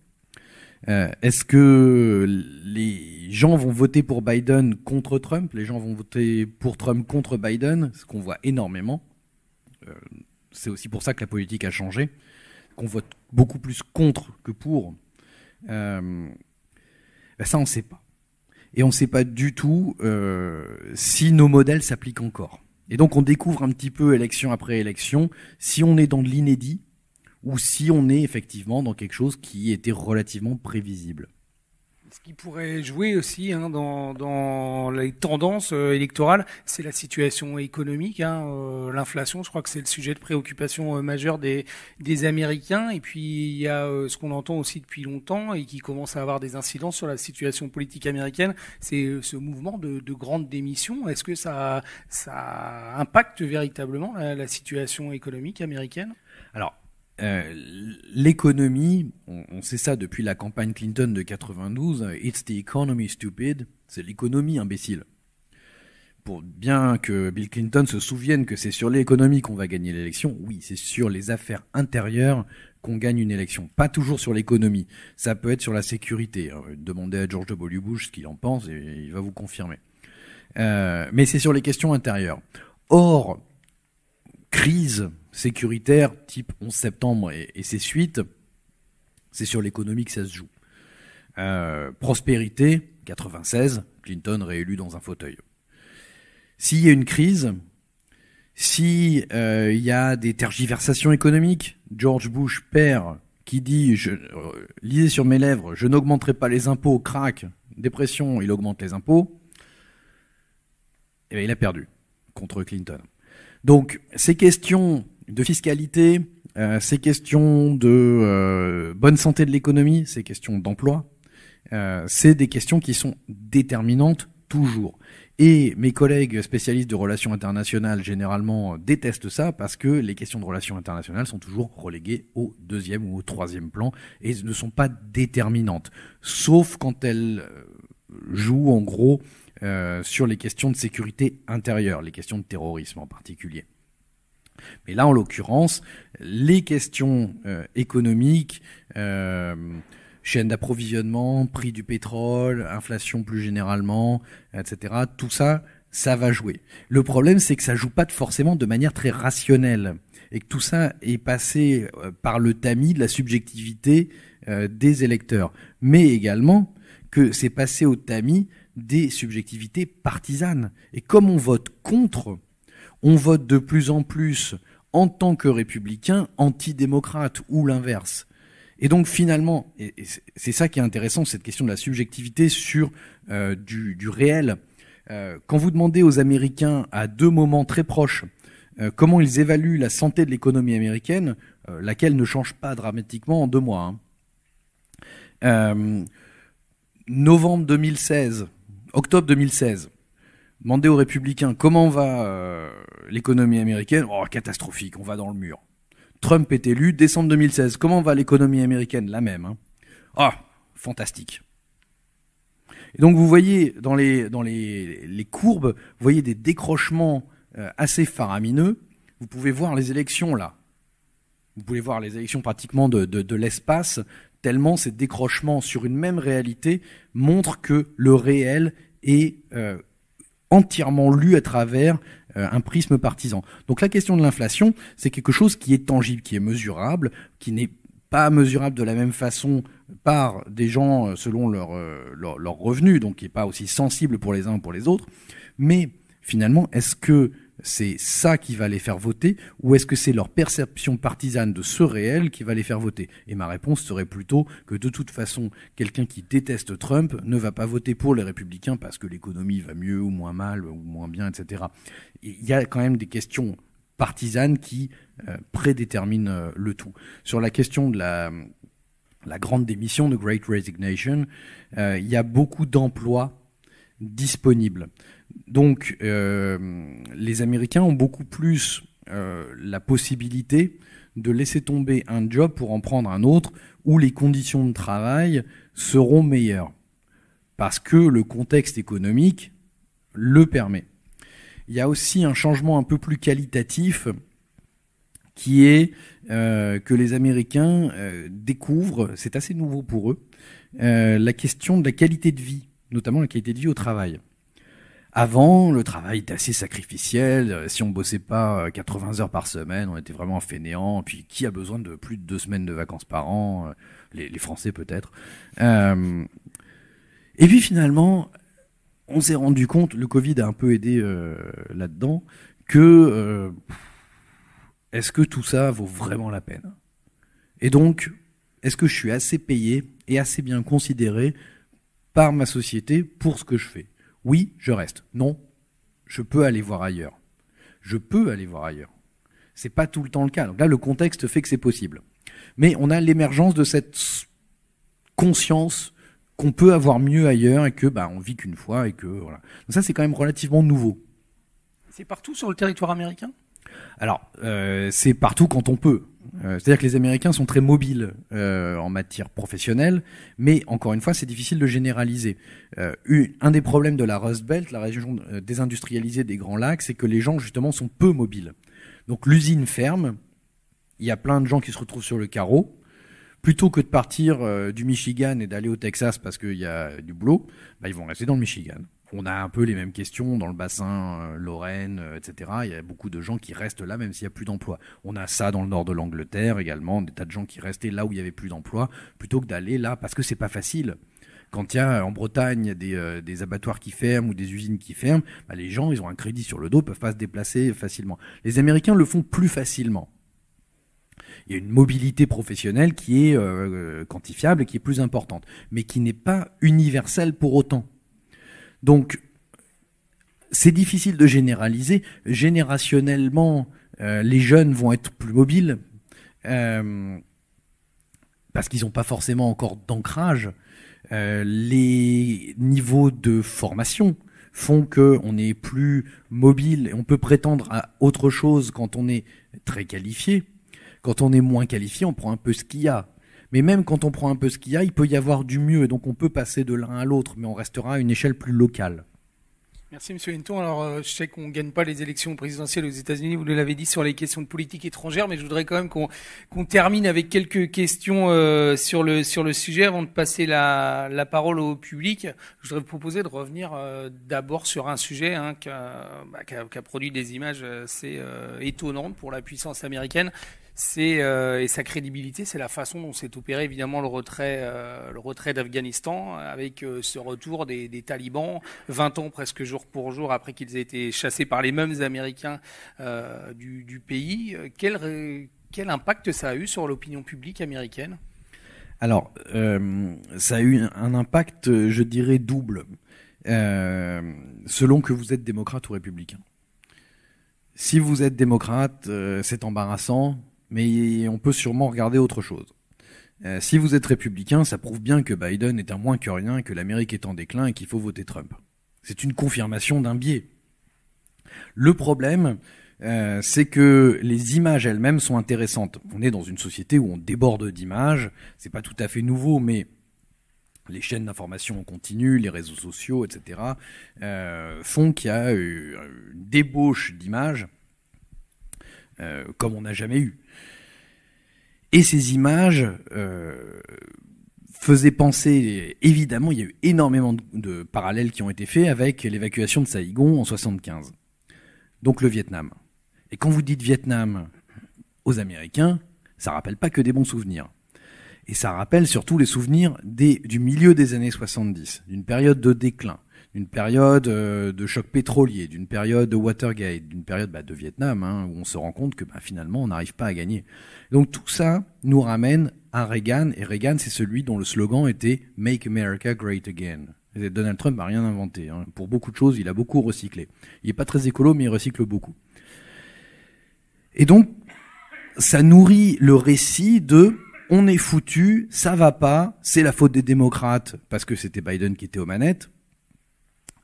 euh, Est-ce que les gens vont voter pour Biden contre Trump Les gens vont voter pour Trump contre Biden, ce qu'on voit énormément. Euh, c'est aussi pour ça que la politique a changé, qu'on vote beaucoup plus contre que pour. Bah, ça on ne sait pas. Et on ne sait pas du tout euh, si nos modèles s'appliquent encore. Et donc on découvre un petit peu élection après élection si on est dans de l'inédit ou si on est effectivement dans quelque chose qui était relativement prévisible. Ce qui pourrait jouer aussi hein, dans, les tendances euh, électorales, c'est la situation économique. Hein, euh, l'inflation, je crois que c'est le sujet de préoccupation euh, majeure des, des, Américains. Et puis il y a ce qu'on entend aussi depuis longtemps et qui commence à avoir des incidences sur la situation politique américaine, c'est ce mouvement de, de grande démission. Est-ce que ça, impacte véritablement la, la situation économique américaine Alors euh, l'économie, on, sait ça depuis la campagne Clinton de 92, it's the economy stupid, c'est l'économie imbécile. Pour bien que Bill Clinton se souvienne que c'est sur l'économie qu'on va gagner l'élection, oui, c'est sur les affaires intérieures qu'on gagne une élection. Pas toujours sur l'économie, ça peut être sur la sécurité. Euh, demandez à George W. Bush ce qu'il en pense et il va vous confirmer. Euh, mais c'est sur les questions intérieures. Or, Crise sécuritaire type 11 septembre et, ses suites, c'est sur l'économie que ça se joue. Euh, prospérité, 96, Clinton réélu dans un fauteuil. S'il y a une crise, s'il euh, y a des tergiversations économiques, George Bush perd, qui dit, je, euh, lisez sur mes lèvres, je n'augmenterai pas les impôts, crac, dépression, il augmente les impôts, et eh ben, il a perdu contre Clinton. Donc ces questions de fiscalité, euh, ces questions de euh, bonne santé de l'économie, ces questions d'emploi, euh, c'est des questions qui sont déterminantes toujours. Et mes collègues spécialistes de relations internationales généralement détestent ça parce que les questions de relations internationales sont toujours reléguées au deuxième ou au troisième plan et ne sont pas déterminantes, sauf quand elles jouent en gros euh, sur les questions de sécurité intérieure, les questions de terrorisme en particulier. Mais là, en l'occurrence, les questions euh, économiques, euh, chaîne d'approvisionnement, prix du pétrole, inflation plus généralement, etc., tout ça, ça va jouer. Le problème, c'est que ça joue pas forcément de manière très rationnelle et que tout ça est passé euh, par le tamis de la subjectivité des électeurs, mais également que c'est passé au tamis des subjectivités partisanes. Et comme on vote contre, on vote de plus en plus en tant que républicain antidémocrate ou l'inverse. Et donc finalement, et c'est ça qui est intéressant, cette question de la subjectivité sur euh, du, réel. Euh, quand vous demandez aux Américains à deux moments très proches euh, comment ils évaluent la santé de l'économie américaine, laquelle ne change pas dramatiquement en deux mois. Hein. novembre 2016, octobre 2016. Demandez aux républicains comment va euh, l'économie américaine. Oh, catastrophique, on va dans le mur. Trump est élu, décembre 2016. Comment va l'économie américaine La même. Hein. Ah, fantastique. Et donc vous voyez dans les, dans les, courbes, vous voyez des décrochements euh, assez faramineux. Vous pouvez voir les élections là. Vous pouvez voir les élections pratiquement de, de l'espace tellement ces décrochements sur une même réalité montrent que le réel est euh, entièrement lu à travers euh, un prisme partisan. Donc la question de l'inflation, c'est quelque chose qui est tangible, qui est mesurable, qui n'est pas mesurable de la même façon par des gens euh, selon leurs leur, leur revenus, donc qui n'est pas aussi sensible pour les uns ou pour les autres. Mais finalement, est-ce que c'est ça qui va les faire voter ou est-ce que c'est leur perception partisane de ce réel qui va les faire voter Et ma réponse serait plutôt que de toute façon, quelqu'un qui déteste Trump ne va pas voter pour les républicains parce que l'économie va mieux ou moins mal ou moins bien, etc. Il y a quand même des questions partisanes qui euh, prédéterminent euh, le tout. Sur la question de la, grande démission, de Great Resignation, euh, il y a beaucoup d'emplois disponibles. Donc, euh, les Américains ont beaucoup plus euh, la possibilité de laisser tomber un job pour en prendre un autre où les conditions de travail seront meilleures. Parce que le contexte économique le permet. Il y a aussi un changement un peu plus qualitatif qui est euh, que les Américains découvrent, c'est assez nouveau pour eux, la question de la qualité de vie, notamment la qualité de vie au travail. Avant, le travail était assez sacrificiel. Euh, si on bossait pas 80 euh, heures par semaine, on était vraiment fainéant. Puis qui a besoin de plus de deux semaines de vacances par an euh, les, Français peut-être. et puis finalement, on s'est rendu compte, le Covid a un peu aidé là-dedans, que est-ce que tout ça vaut vraiment la peine Et donc, est-ce que je suis assez payé et assez bien considéré par ma société pour ce que je fais oui, je reste. Non, je peux aller voir ailleurs. Je peux aller voir ailleurs. C'est pas tout le temps le cas. Donc là, le contexte fait que c'est possible. Mais on a l'émergence de cette conscience qu'on peut avoir mieux ailleurs et que bah on vit qu'une fois et que voilà. Donc ça c'est quand même relativement nouveau. C'est partout sur le territoire américain Alors euh, c'est partout quand on peut. Euh, c'est-à-dire que les Américains sont très mobiles euh, en matière professionnelle, mais encore une fois, c'est difficile de généraliser. Euh, un des problèmes de la Rust Belt, la région désindustrialisée des Grands Lacs, c'est que les gens justement sont peu mobiles. Donc l'usine ferme, il y a plein de gens qui se retrouvent sur le carreau. Plutôt que de partir du Michigan et d'aller au Texas parce qu'il y a du boulot, bah, ils vont rester dans le Michigan on a un peu les mêmes questions dans le bassin euh, Lorraine, euh, etc. Il y a beaucoup de gens qui restent là même s'il n'y a plus d'emploi. On a ça dans le nord de l'Angleterre également, des tas de gens qui restaient là où il n'y avait plus d'emploi, plutôt que d'aller là, parce que c'est pas facile. Quand il y a euh, en Bretagne des, abattoirs qui ferment ou des usines qui ferment, bah, les gens, ils ont un crédit sur le dos, peuvent pas se déplacer facilement. Les Américains le font plus facilement. Il y a une mobilité professionnelle qui est quantifiable et qui est plus importante, mais qui n'est pas universelle pour autant. Donc, c'est difficile de généraliser. Générationnellement, euh, les jeunes vont être plus mobiles euh, parce qu'ils n'ont pas forcément encore d'ancrage. Euh, les niveaux de formation font qu'on est plus mobile et on peut prétendre à autre chose quand on est très qualifié. Quand on est moins qualifié, on prend un peu ce qu'il y a. Mais même quand on prend un peu ce qu'il y a, il peut y avoir du mieux, et donc on peut passer de l'un à l'autre, mais on restera à une échelle plus locale. Merci M. Hinton. Alors euh, je sais qu'on ne gagne pas les élections présidentielles aux États-Unis, vous l'avez dit sur les questions de politique étrangère, mais je voudrais quand même qu'on termine avec quelques questions euh, sur, le, sujet avant de passer la, parole au public. Je voudrais vous proposer de revenir euh, d'abord sur un sujet hein, qui a, bah, produit des images assez étonnantes pour la puissance américaine c'est euh, et sa crédibilité, c'est la façon dont s'est opéré évidemment le retrait, euh, le retrait d'Afghanistan avec euh, ce retour des, talibans, 20 ans presque jour pour jour après qu'ils aient été chassés par les mêmes Américains du, pays. Quel, impact ça a eu sur l'opinion publique américaine Alors, ça a eu un impact, je dirais, double, selon que vous êtes démocrate ou républicain si vous êtes démocrate, c'est embarrassant, mais on peut sûrement regarder autre chose. Euh, si vous êtes républicain, ça prouve bien que Biden est un moins que rien, que l'Amérique est en déclin et qu'il faut voter Trump. C'est une confirmation d'un biais. Le problème, euh, c'est que les images elles-mêmes sont intéressantes. On est dans une société où on déborde d'images, c'est pas tout à fait nouveau, mais les chaînes d'information en continu, les réseaux sociaux, etc., euh, font qu'il y a une débauche d'images comme on n'a jamais eu. Et ces images euh, faisaient penser, évidemment, il y a eu énormément de, parallèles qui ont été faits avec l'évacuation de Saigon en 75. Donc le Vietnam. Et quand vous dites Vietnam aux Américains, ça rappelle pas que des bons souvenirs. Et ça rappelle surtout les souvenirs des, du milieu des années 70, d'une période de déclin d'une période euh, de choc pétrolier, d'une période de Watergate, d'une période bah, de Vietnam, hein, où on se rend compte que bah, finalement on n'arrive pas à gagner. Donc tout ça nous ramène à Reagan, et Reagan c'est celui dont le slogan était Make America Great Again. Donald Trump n'a rien inventé. Hein. Pour beaucoup de choses, il a beaucoup recyclé. Il n'est pas très écolo, mais il recycle beaucoup. Et donc, ça nourrit le récit de on est foutu, ça va pas, c'est la faute des démocrates parce que c'était Biden qui était aux manettes,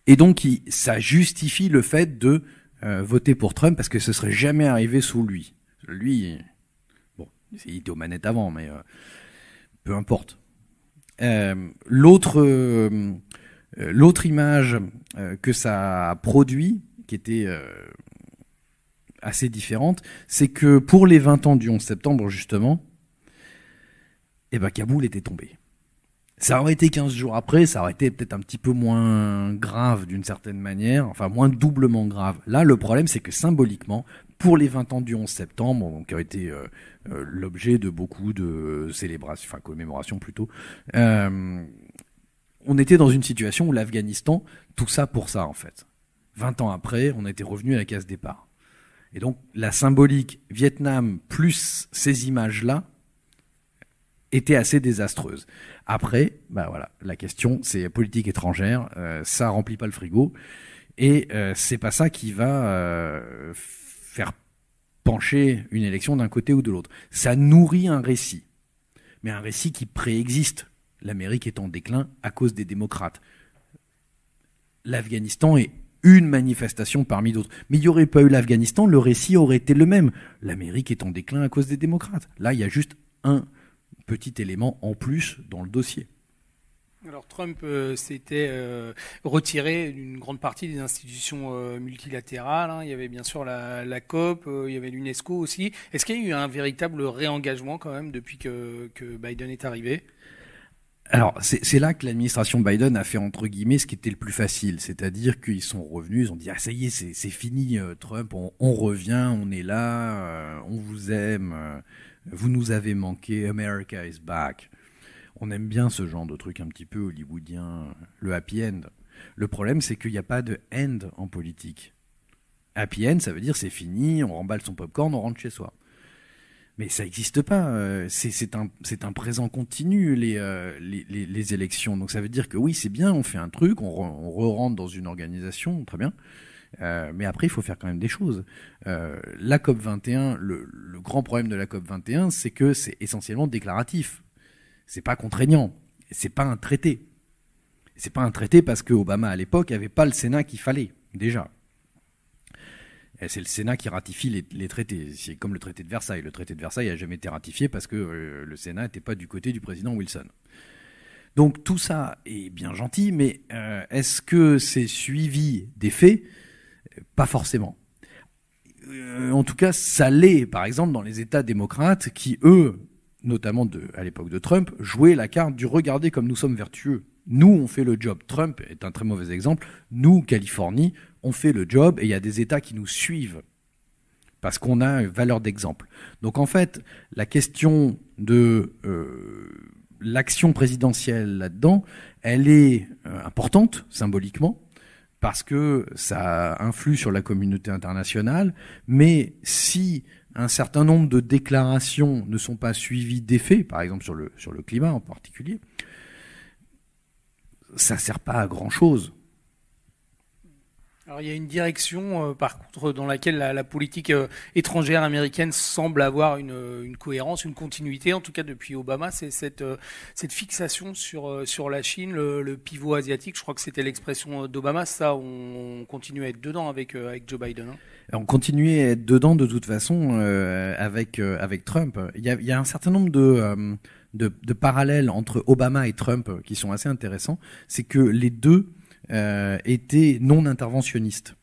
et donc, ça justifie le fait de euh, voter pour Trump parce que ce serait jamais arrivé sous lui. Lui, bon, il était aux manettes avant, mais euh, peu importe. Euh, l'autre, l'autre image que ça a produit, qui était assez différente, c'est que pour les 20 ans du 11 septembre, justement, eh ben, Kaboul était tombé. Ça aurait été 15 jours après, ça aurait été peut-être un petit peu moins grave d'une certaine manière, enfin moins doublement grave. Là, le problème, c'est que symboliquement, pour les 20 ans du 11 septembre, donc qui ont été euh, euh, l'objet de beaucoup de célébrations, enfin commémorations plutôt, euh, on était dans une situation où l'Afghanistan, tout ça pour ça en fait. 20 ans après, on était revenu à la case départ. Et donc la symbolique Vietnam plus ces images-là était assez désastreuse. Après, bah voilà, la question c'est politique étrangère, Ça euh, ça remplit pas le frigo et ce euh, c'est pas ça qui va euh, faire pencher une élection d'un côté ou de l'autre. Ça nourrit un récit, mais un récit qui préexiste. L'Amérique est en déclin à cause des démocrates. L'Afghanistan est une manifestation parmi d'autres. Mais il n'y aurait pas eu l'Afghanistan, le récit aurait été le même. L'Amérique est en déclin à cause des démocrates. Là, il y a juste un petit élément en plus dans le dossier. Alors Trump euh, s'était euh, retiré d'une grande partie des institutions euh, multilatérales. Hein. Il y avait bien sûr la, COP, il y avait l'UNESCO aussi. Est-ce qu'il y a eu un véritable réengagement quand même depuis que, Biden est arrivé alors, c'est là que l'administration Biden a fait entre guillemets ce qui était le plus facile, c'est-à-dire qu'ils sont revenus, ils ont dit ah ça y est, c'est fini, Trump, on, on, revient, on est là, on vous aime. Vous nous avez manqué, America is back. On aime bien ce genre de truc un petit peu hollywoodien, le happy end. Le problème, c'est qu'il n'y a pas de end en politique. Happy end, ça veut dire c'est fini, on remballe son popcorn, on rentre chez soi. Mais ça n'existe pas. Euh, c'est un, un, présent continu, euh, les, les, élections. Donc ça veut dire que oui, c'est bien, on fait un truc, on, on re rentre dans une organisation, très bien. Euh, mais après, il faut faire quand même des choses. Euh, la COP 21, le, grand problème de la COP 21, c'est que c'est essentiellement déclaratif. C'est pas contraignant. C'est pas un traité. C'est pas un traité parce que Obama à l'époque n'avait pas le Sénat qu'il fallait déjà. C'est le Sénat qui ratifie les, traités. C'est comme le traité de Versailles. Le traité de Versailles n'a jamais été ratifié parce que euh, le Sénat n'était pas du côté du président Wilson. Donc tout ça est bien gentil, mais est-ce que c'est suivi des faits pas forcément. Euh, en tout cas, ça l'est, par exemple, dans les États démocrates qui, eux, notamment à l'époque de Trump, jouaient la carte du regarder comme nous sommes vertueux. Nous, on fait le job. Trump est un très mauvais exemple. Nous, Californie, on fait le job et il y a des États qui nous suivent parce qu'on a une valeur d'exemple. Donc en fait, la question de euh, l'action présidentielle là-dedans, elle est euh, importante symboliquement, parce que ça influe sur la communauté internationale, mais si un certain nombre de déclarations ne sont pas suivies d'effets, par exemple sur le, sur le climat en particulier, ça ne sert pas à grand-chose. Alors il y a une direction, euh, par contre, dans laquelle la, politique euh, étrangère américaine semble avoir euh, une, cohérence, une continuité, en tout cas depuis Obama, c'est cette, cette fixation sur, sur la Chine, le, pivot asiatique. Je crois que c'était l'expression d'Obama. Ça, on, continue à être dedans avec, avec Joe Biden. Hein. On continue à être dedans de toute façon avec, avec Trump. Il y, a, un certain nombre de, de, de parallèles entre Obama et Trump qui sont assez intéressants. C'est que les deux euh, étaient non interventionnistes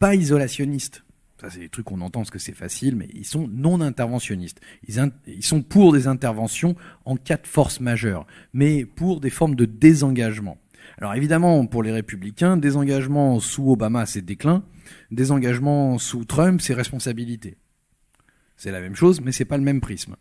pas isolationnistes. Ça, c'est des trucs qu'on entend parce que c'est facile, mais ils sont non interventionnistes. Ils, sont pour des interventions en cas de force majeure, mais pour des formes de désengagement. Alors évidemment, pour les républicains, désengagement sous Obama, c'est déclin. Désengagement sous Trump, c'est responsabilité. C'est la même chose, mais c'est pas le même prisme.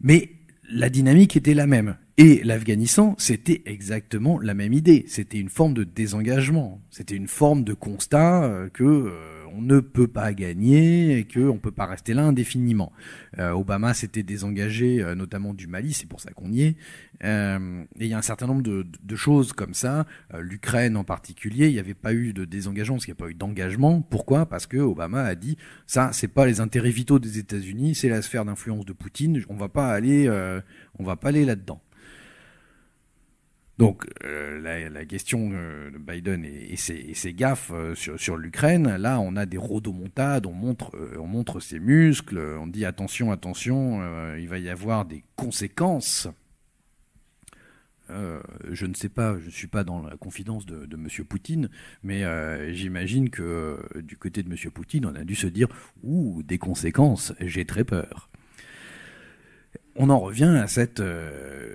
Mais la dynamique était la même. Et l'Afghanistan, c'était exactement la même idée. C'était une forme de désengagement. C'était une forme de constat euh, que euh, on ne peut pas gagner et que on peut pas rester là indéfiniment. Euh, Obama s'était désengagé notamment du Mali, c'est pour ça qu'on y est. et il y a un certain nombre de, choses comme ça. L'Ukraine en particulier, il n'y avait pas eu de désengagement, parce qu'il n'y a pas eu d'engagement. Pourquoi Parce que Obama a dit ça, c'est pas les intérêts vitaux des États-Unis, c'est la sphère d'influence de Poutine. On va pas aller, on va pas aller là-dedans. Donc euh, la, question euh, de Biden et, ses, gaffes euh, sur, l'Ukraine, là on a des rhodomontades. on montre, ses muscles, on dit attention, attention, il va y avoir des conséquences. je ne sais pas, je ne suis pas dans la confidence de, de M. Poutine, mais j'imagine que du côté de M. Poutine, on a dû se dire Ouh, des conséquences, j'ai très peur on en revient à cette, euh,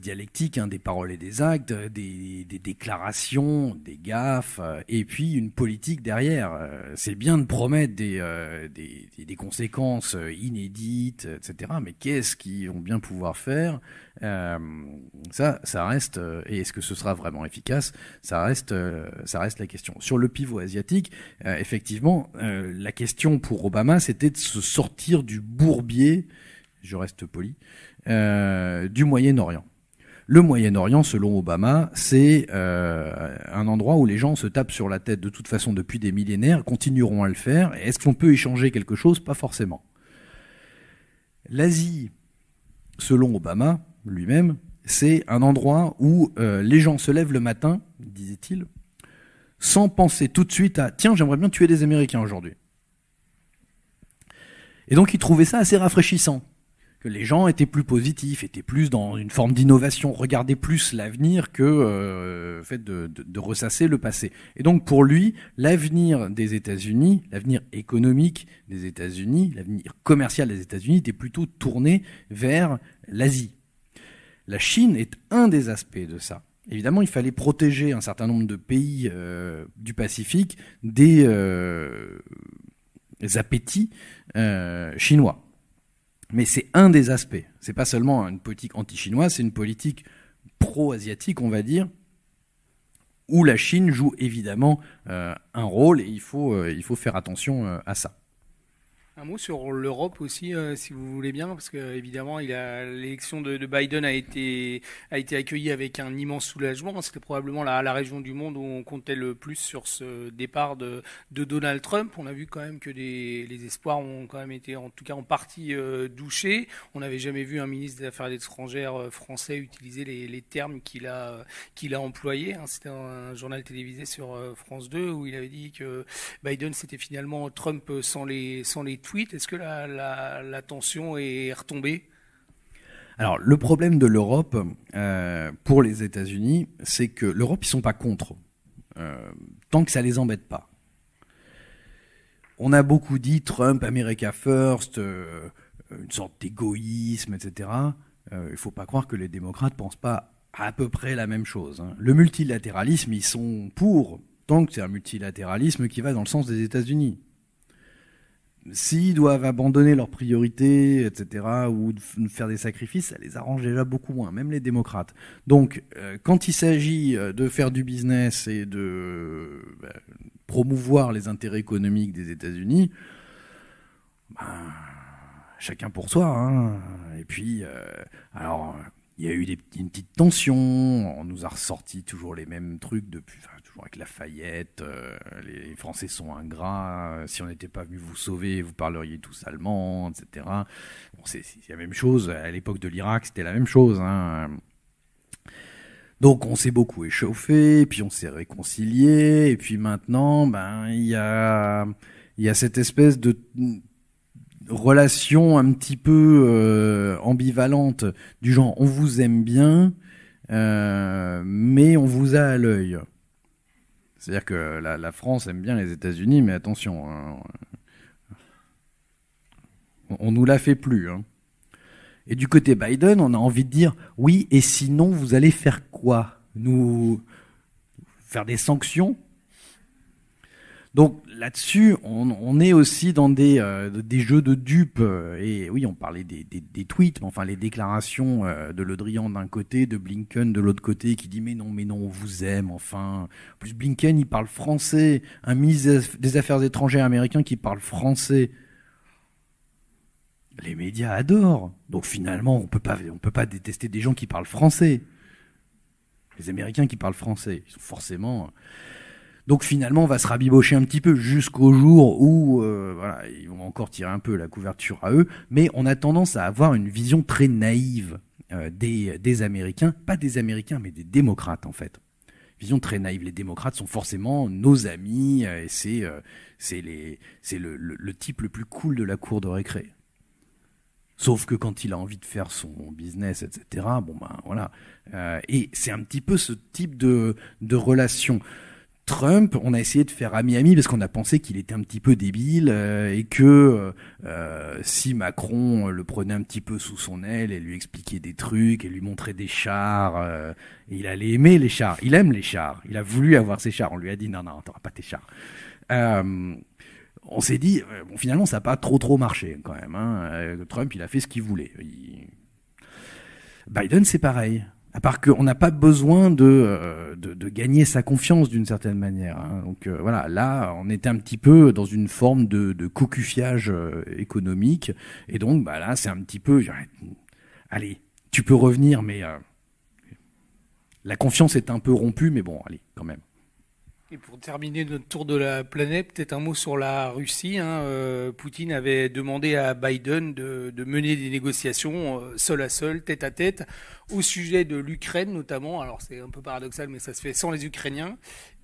dialectique hein, des paroles et des actes, euh, des, déclarations, des gaffes, euh, et puis une politique derrière. C'est bien de promettre des, conséquences inédites, etc. Mais qu'est-ce qu'ils vont bien pouvoir faire Ça, ça reste. Et est-ce que ce sera vraiment efficace Ça reste, ça reste la question. Sur le pivot asiatique, effectivement, la question pour Obama, c'était de se sortir du bourbier je reste poli, euh, du Moyen-Orient. Le Moyen-Orient, selon Obama, c'est euh, un endroit où les gens se tapent sur la tête de toute façon depuis des millénaires, continueront à le faire. Est-ce qu'on peut échanger quelque chose Pas forcément. L'Asie, selon Obama lui-même, c'est un endroit où euh, les gens se lèvent le matin, disait-il, sans penser tout de suite à tiens, j'aimerais bien tuer des Américains aujourd'hui. Et donc il trouvait ça assez rafraîchissant que les gens étaient plus positifs, étaient plus dans une forme d'innovation, regardaient plus l'avenir que euh, fait de, ressasser le passé. Et donc pour lui, l'avenir des États-Unis, l'avenir économique des États-Unis, l'avenir commercial des États-Unis était plutôt tourné vers l'Asie. La Chine est un des aspects de ça. Évidemment, il fallait protéger un certain nombre de pays euh, du Pacifique des euh, appétits euh, chinois. Mais c'est un des aspects. C'est pas seulement une politique anti-chinoise, c'est une politique pro-asiatique, on va dire, où la Chine joue évidemment euh, un rôle et il faut, euh, il faut faire attention euh, à ça. Un mot sur l'Europe aussi, euh, si vous voulez bien, parce que évidemment, l'élection de, Biden a été, a accueillie avec un immense soulagement. C'était probablement la, région du monde où on comptait le plus sur ce départ de, Donald Trump. On a vu quand même que des, les espoirs ont quand même été, en tout cas en partie, euh, douchés. On n'avait jamais vu un ministre des Affaires étrangères euh, français utiliser les, termes qu'il a, employés. Hein. C'était un, journal télévisé sur France 2 où il avait dit que Biden c'était finalement Trump sans les, sans les est-ce que la, tension est retombée alors, le problème de l'Europe euh, pour les États-Unis, c'est que l'Europe, ils sont pas contre, euh, tant que ça ne les embête pas. On a beaucoup dit Trump, America First, euh, une sorte d'égoïsme, etc. il ne faut pas croire que les démocrates ne pensent pas à peu près la même chose. Hein. Le multilatéralisme, ils sont pour, tant que c'est un multilatéralisme qui va dans le sens des États-Unis s'ils doivent abandonner leurs priorités, etc., ou faire des sacrifices, ça les arrange déjà beaucoup moins, même les démocrates. Donc, euh, quand il s'agit euh, de faire du business et de euh, bah, promouvoir les intérêts économiques des États-Unis, bah, chacun pour soi. Hein. Et puis, alors, il y a eu des, une petite tension, on nous a ressorti toujours les mêmes trucs depuis, avec Lafayette, euh, les Français sont ingrats, si on n'était pas venu vous sauver, vous parleriez tous allemand, etc. c'est la même chose, à l'époque de l'Irak, c'était la même chose. Hein. Donc on s'est beaucoup échauffé, puis on s'est réconcilié, et puis maintenant, ben il y a, cette espèce de relation un petit peu euh, ambivalente du genre on vous aime bien, euh, mais on vous a à l'œil. C'est-à-dire que la, France aime bien les États-Unis, mais attention, hein, on, nous la fait plus. Hein. Et du côté Biden, on a envie de dire oui, et sinon, vous allez faire quoi Nous faire des sanctions donc là-dessus, on, est aussi dans des, euh, des jeux de dupes. Euh, et oui, on parlait des, tweets, mais enfin les déclarations euh, de Le Drian d'un côté, de Blinken de l'autre côté, qui dit mais non, mais non, on vous aime, enfin. plus Blinken, il parle français, un ministre des Affaires étrangères américain qui parle français les médias adorent. Donc finalement, on peut pas, on peut pas détester des gens qui parlent français. Les Américains qui parlent français, ils sont forcément. Donc finalement, on va se rabibocher un petit peu jusqu'au jour où euh, voilà, ils vont encore tirer un peu la couverture à eux, mais on a tendance à avoir une vision très naïve euh, des, des Américains, pas des Américains, mais des démocrates en fait vision très naïve. Les démocrates sont forcément nos amis euh, et c'est c'est le, type le plus cool de la cour de récré. Sauf que quand il a envie de faire son business, etc. Bon ben voilà. et c'est un petit peu ce type de de relation. Trump, on a essayé de faire ami-ami parce qu'on a pensé qu'il était un petit peu débile euh, et que euh, euh, si Macron le prenait un petit peu sous son aile et lui expliquait des trucs et lui montrait des chars, il allait aimer les chars. Il aime les chars. Il a voulu avoir ses chars. On lui a dit non, non, t'auras pas tes chars. on s'est dit, bon, finalement, ça n'a pas trop trop marché quand même. Hein. Trump, il a fait ce qu'il voulait. Biden, c'est pareil. À part qu'on n'a pas besoin euh, de, de, gagner sa confiance d'une certaine manière. Hein. Donc euh, voilà, là, on était un petit peu dans une forme de, de cocufiage euh, économique. Et donc bah, là, c'est un petit peu, allez, tu peux revenir, mais la confiance est un peu rompue, mais bon, allez, quand même. Et pour terminer notre tour de la planète, peut-être un mot sur la Russie. Hein. Euh, Poutine avait demandé à Biden de, mener des négociations euh, seul à seul, tête à tête, au sujet de l'Ukraine notamment. Alors c'est un peu paradoxal, mais ça se fait sans les Ukrainiens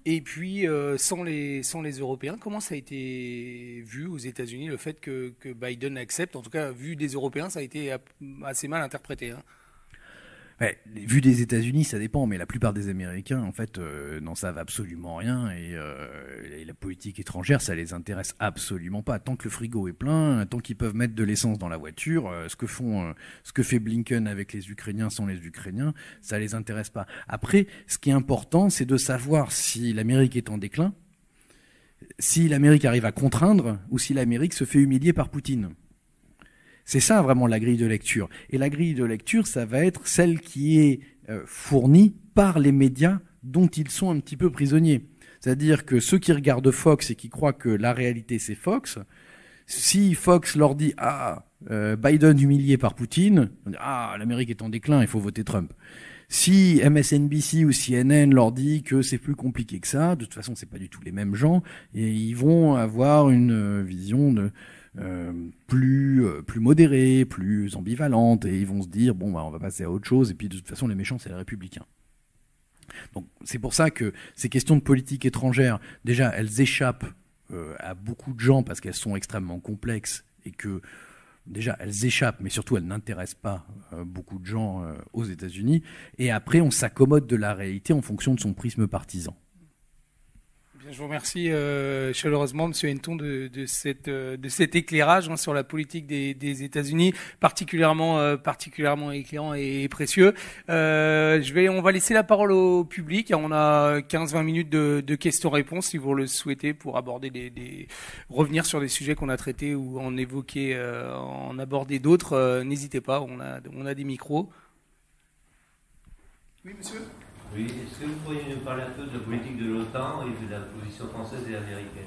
et puis euh, sans, les, Européens. Comment ça a été vu aux États-Unis le fait que, Biden accepte En tout cas, vu des Européens, ça a été assez mal interprété. Hein vu des États-Unis, ça dépend, mais la plupart des Américains, en fait, euh, n'en savent absolument rien euh, et, la politique étrangère, ça les intéresse absolument pas. Tant que le frigo est plein, tant qu'ils peuvent mettre de l'essence dans la voiture, euh, ce que font, ce que fait Blinken avec les Ukrainiens sans les Ukrainiens, ça les intéresse pas. Après, ce qui est important, c'est de savoir si l'Amérique est en déclin, si l'Amérique arrive à contraindre ou si l'Amérique se fait humilier par Poutine. C'est ça vraiment la grille de lecture. Et la grille de lecture, ça va être celle qui est euh, fournie par les médias dont ils sont un petit peu prisonniers. C'est-à-dire que ceux qui regardent Fox et qui croient que la réalité c'est Fox, si Fox leur dit ah euh, Biden humilié par Poutine, ah l'Amérique est en déclin, il faut voter Trump. Si MSNBC ou CNN leur dit que c'est plus compliqué que ça, de toute façon c'est pas du tout les mêmes gens et ils vont avoir une euh, vision de euh, euh, plus modérées, plus ambivalentes, et ils vont se dire bon bah on va passer à autre chose. Et puis de toute façon les méchants c'est les républicains. Donc c'est pour ça que ces questions de politique étrangère, déjà elles échappent euh, à beaucoup de gens parce qu'elles sont extrêmement complexes et que déjà elles échappent, mais surtout elles n'intéressent pas beaucoup de gens aux États-Unis. Et après, on s'accommode de la réalité en fonction de son prisme partisan. Je vous remercie euh, chaleureusement, Monsieur Henton, de, cette, euh, de cet éclairage hein, sur la politique des, États-Unis, particulièrement, euh, particulièrement éclairant et précieux. je vais, on va laisser la parole au public. On a 15-20 minutes de, questions-réponses, si vous le souhaitez, pour aborder revenir sur des sujets qu'on a traités ou en évoquer, en aborder d'autres. N'hésitez pas, on on a des micros. Oui, monsieur. Oui, est-ce que vous pourriez nous parler un peu de la politique de l'OTAN et de la position française et américaine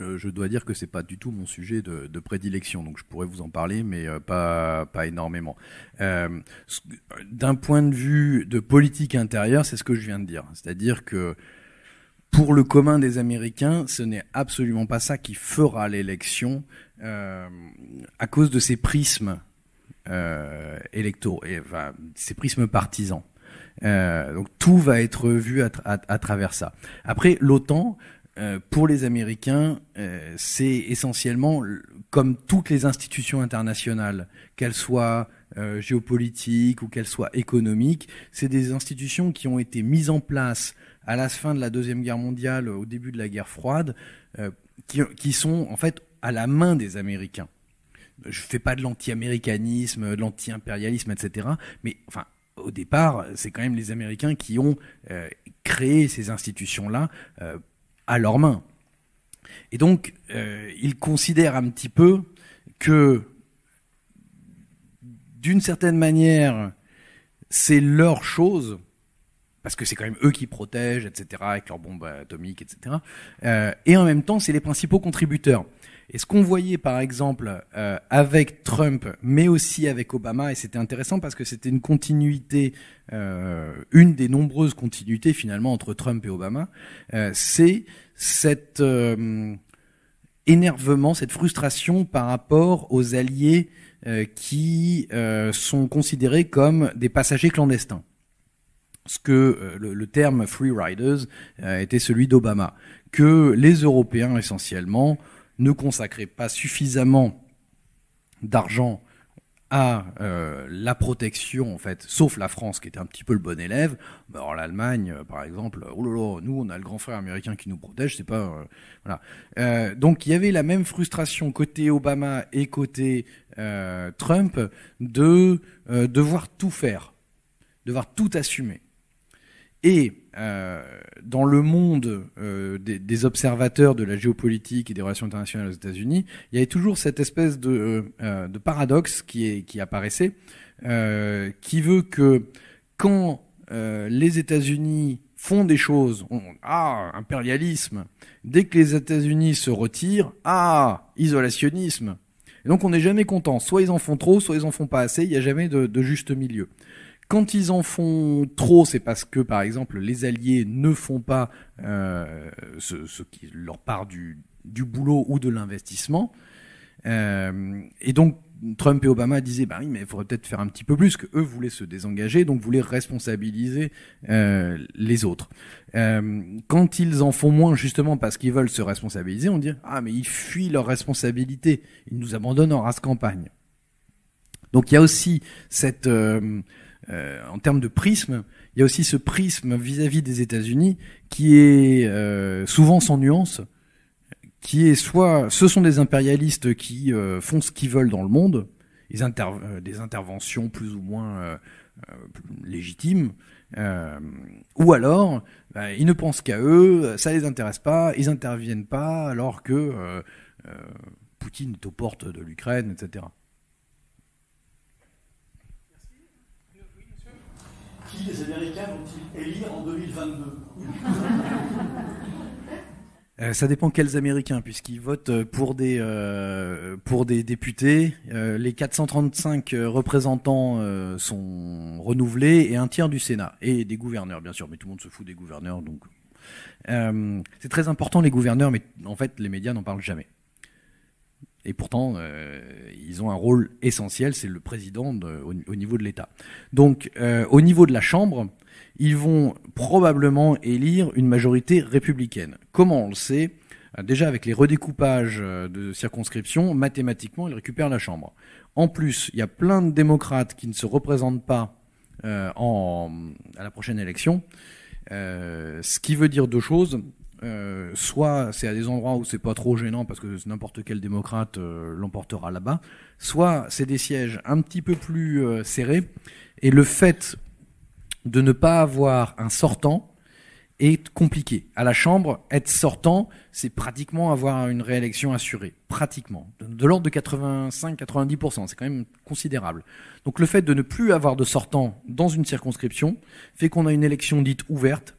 euh, je dois dire que ce n'est pas du tout mon sujet de, prédilection, donc je pourrais vous en parler, mais euh, pas, pas énormément. Euh, d'un point de vue de politique intérieure, c'est ce que je viens de dire, c'est-à-dire que pour le commun des Américains, ce n'est absolument pas ça qui fera l'élection à cause de ces prismes euh, électoraux, et, ces prismes partisans. Euh, donc tout va être vu à, travers ça. Après, l'OTAN, euh, pour les Américains, euh, c'est essentiellement, comme toutes les institutions internationales, qu'elles soient géopolitiques ou qu'elles soient économiques, c'est des institutions qui ont été mises en place à la fin de la Deuxième Guerre mondiale, au début de la guerre froide, qui, sont en fait à la main des Américains je fais pas de l'anti-américanisme, de l'anti-impérialisme, etc. Mais enfin, au départ, c'est quand même les Américains qui ont euh, créé ces institutions-là euh, à leurs mains. Et donc, euh, ils considèrent un petit peu que, d'une certaine manière, c'est leur chose, parce que c'est quand même eux qui protègent, etc., avec leurs bombes atomiques, etc. et en même temps, c'est les principaux contributeurs. Et ce qu'on voyait par exemple euh, avec Trump, mais aussi avec Obama, et c'était intéressant parce que c'était une continuité, euh, une des nombreuses continuités finalement entre Trump et Obama, euh, c'est cet euh, énervement, cette frustration par rapport aux alliés qui sont considérés comme des passagers clandestins ce que le, terme free riders était celui d'Obama, que les Européens essentiellement ne consacrait pas suffisamment d'argent à euh, la protection, en fait, sauf la France qui était un petit peu le bon élève. Alors bah, l'Allemagne, euh, par exemple, oh là là, nous on a le grand frère américain qui nous protège, c'est pas euh, voilà. donc il y avait la même frustration côté Obama et côté Trump de devoir tout faire, devoir tout assumer. Et euh, dans le monde euh, des, observateurs de la géopolitique et des relations internationales aux États-Unis, il y avait toujours cette espèce de, euh, paradoxe qui, apparaissait, qui veut que quand les États-Unis font des choses, ah, impérialisme, dès que les États-Unis se retirent, ah, isolationnisme. donc on n'est jamais content, soit ils en font trop, soit ils en font pas assez, il n'y a jamais de juste milieu. Quand ils en font trop, c'est parce que, par exemple, les alliés ne font pas euh, ce, qui leur part du, boulot ou de l'investissement. Euh, et donc, Trump et Obama disaient, bah oui, mais il faudrait peut-être faire un petit peu plus, que eux voulaient se désengager, donc voulaient responsabiliser euh, les autres. quand ils en font moins, justement parce qu'ils veulent se responsabiliser, on dit, ah mais ils fuient leur responsabilité, ils nous abandonnent en race campagne. Donc il y a aussi cette, euh, en termes de prisme, il y a aussi ce prisme vis-à-vis des États-Unis qui est euh, souvent sans nuance, qui est soit ce sont des impérialistes qui euh, font ce qu'ils veulent dans le monde, des, des interventions plus ou moins légitimes, ou alors bah, ils ne pensent qu'à eux, ça les intéresse pas, ils interviennent pas alors que Poutine est aux portes de l'Ukraine, etc. qui les Américains vont-ils élire en 2022 euh, ça dépend quels Américains, puisqu'ils votent euh, pour des, euh, pour des députés. les 435 représentants sont renouvelés et un tiers du Sénat. Et des gouverneurs, bien sûr, mais tout le monde se fout des gouverneurs. donc C'est très important, les gouverneurs, mais en fait, les médias n'en parlent jamais. Et pourtant, euh, ils ont un rôle essentiel, c'est le président au, niveau de l'État. Donc, euh, au niveau de la Chambre, ils vont probablement élire une majorité républicaine. Comment on le sait euh, Déjà, avec les redécoupages de circonscriptions, mathématiquement, ils récupèrent la Chambre. En plus, il y a plein de démocrates qui ne se représentent pas en, à la prochaine élection, ce qui veut dire deux choses. Euh, soit c'est à des endroits où c'est pas trop gênant parce que n'importe quel démocrate euh, l'emportera là-bas, soit c'est des sièges un petit peu plus euh, serrés. Et le fait de ne pas avoir un sortant est compliqué. À la Chambre, être sortant, c'est pratiquement avoir une réélection assurée. Pratiquement. De l'ordre de 85-90%, c'est quand même considérable. Donc le fait de ne plus avoir de sortant dans une circonscription fait qu'on a une élection dite ouverte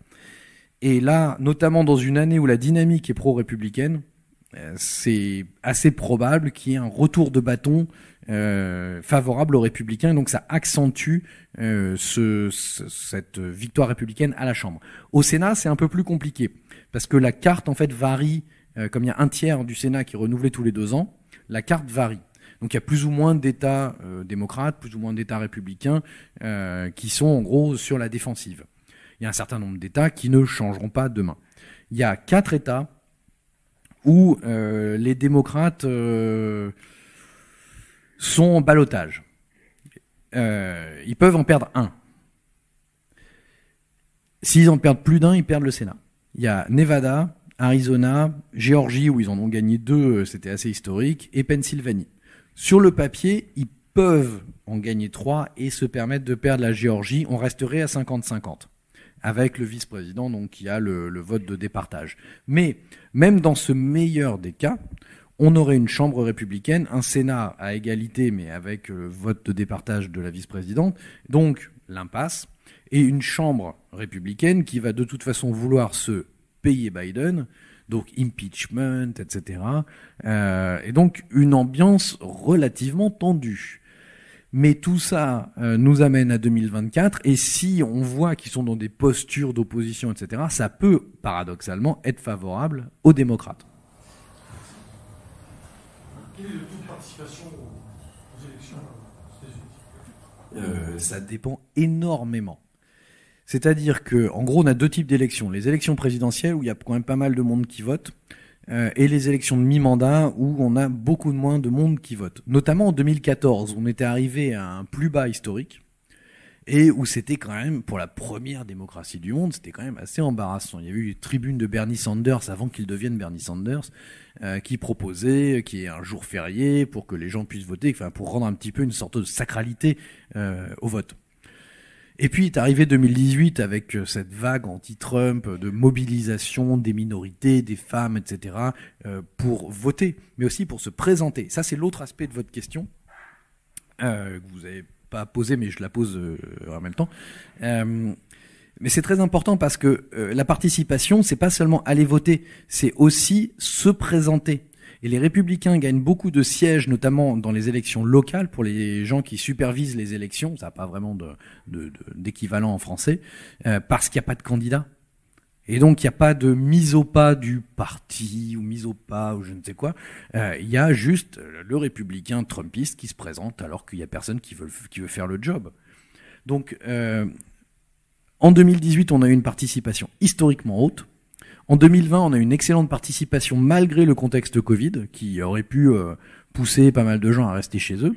et là, notamment dans une année où la dynamique est pro-républicaine, euh, c'est assez probable qu'il y ait un retour de bâton euh, favorable aux républicains. donc ça accentue euh, cette victoire républicaine à la Chambre. Au Sénat, c'est un peu plus compliqué parce que la carte en fait varie. comme il y a un tiers du Sénat qui est renouvelé tous les deux ans, la carte varie. Donc il y a plus ou moins d'États démocrates, plus ou moins d'États républicains qui sont en gros sur la défensive il y a un certain nombre d'États qui ne changeront pas demain. Il y a quatre États où euh, les démocrates euh, sont en balotage. Euh, ils peuvent en perdre un. S'ils en perdent plus d'un, ils perdent le Sénat. Il y a Nevada, Arizona, Géorgie, où ils en ont gagné deux, c'était assez historique, et Pennsylvanie. Sur le papier, ils peuvent en gagner trois et se permettre de perdre la Géorgie. On resterait à 50-50 avec le vice-président donc qui a le, vote de départage. Mais même dans ce meilleur des cas, on aurait une Chambre républicaine, un Sénat à égalité, mais avec le euh, vote de départage de la vice-présidente, donc l'impasse, et une Chambre républicaine qui va de toute façon vouloir se payer Biden, donc impeachment, etc. Euh, et donc une ambiance relativement tendue. Mais tout ça euh, nous amène à 2024, et si on voit qu'ils sont dans des postures d'opposition, etc., ça peut paradoxalement être favorable aux démocrates. Quel est le taux de participation aux élections euh, euh, Ça dépend énormément. C'est-à-dire que, en gros, on a deux types d'élections. Les élections présidentielles, où il y a quand même pas mal de monde qui vote, euh, et les élections de mi-mandat où on a beaucoup moins de monde qui vote. Notamment en 2014, on était arrivé à un plus bas historique et où c'était quand même, pour la première démocratie du monde, c'était quand même assez embarrassant. Il y a eu une tribune de Bernie Sanders avant qu'il devienne Bernie Sanders, euh, qui proposait qu'il y ait un jour férié pour que les gens puissent voter, enfin, pour rendre un petit peu une sorte de sacralité euh, au vote. Et puis est arrivé 2018 avec euh, cette vague anti-Trump euh, de mobilisation des minorités, des femmes, etc., euh, pour voter, mais aussi pour se présenter. Ça, c'est l'autre aspect de votre question que vous n'avez pas posé, mais je la pose en même temps. mais c'est très important parce que la participation, c'est pas seulement aller voter, c'est aussi se présenter et les républicains gagnent beaucoup de sièges, notamment dans les élections locales, pour les gens qui supervisent les élections. Ça n'a pas vraiment d'équivalent en français, euh, parce qu'il n'y a pas de candidat. Et donc, il n'y a pas de mise au pas du parti ou mise au pas ou je ne sais quoi. Euh, il y a juste le républicain trumpiste qui se présente alors qu'il n'y a personne qui veut, faire le job. Donc, euh, en 2018, on a eu une participation historiquement haute. En 2020, on a une excellente participation malgré le contexte Covid qui aurait pu euh, pousser pas mal de gens à rester chez eux.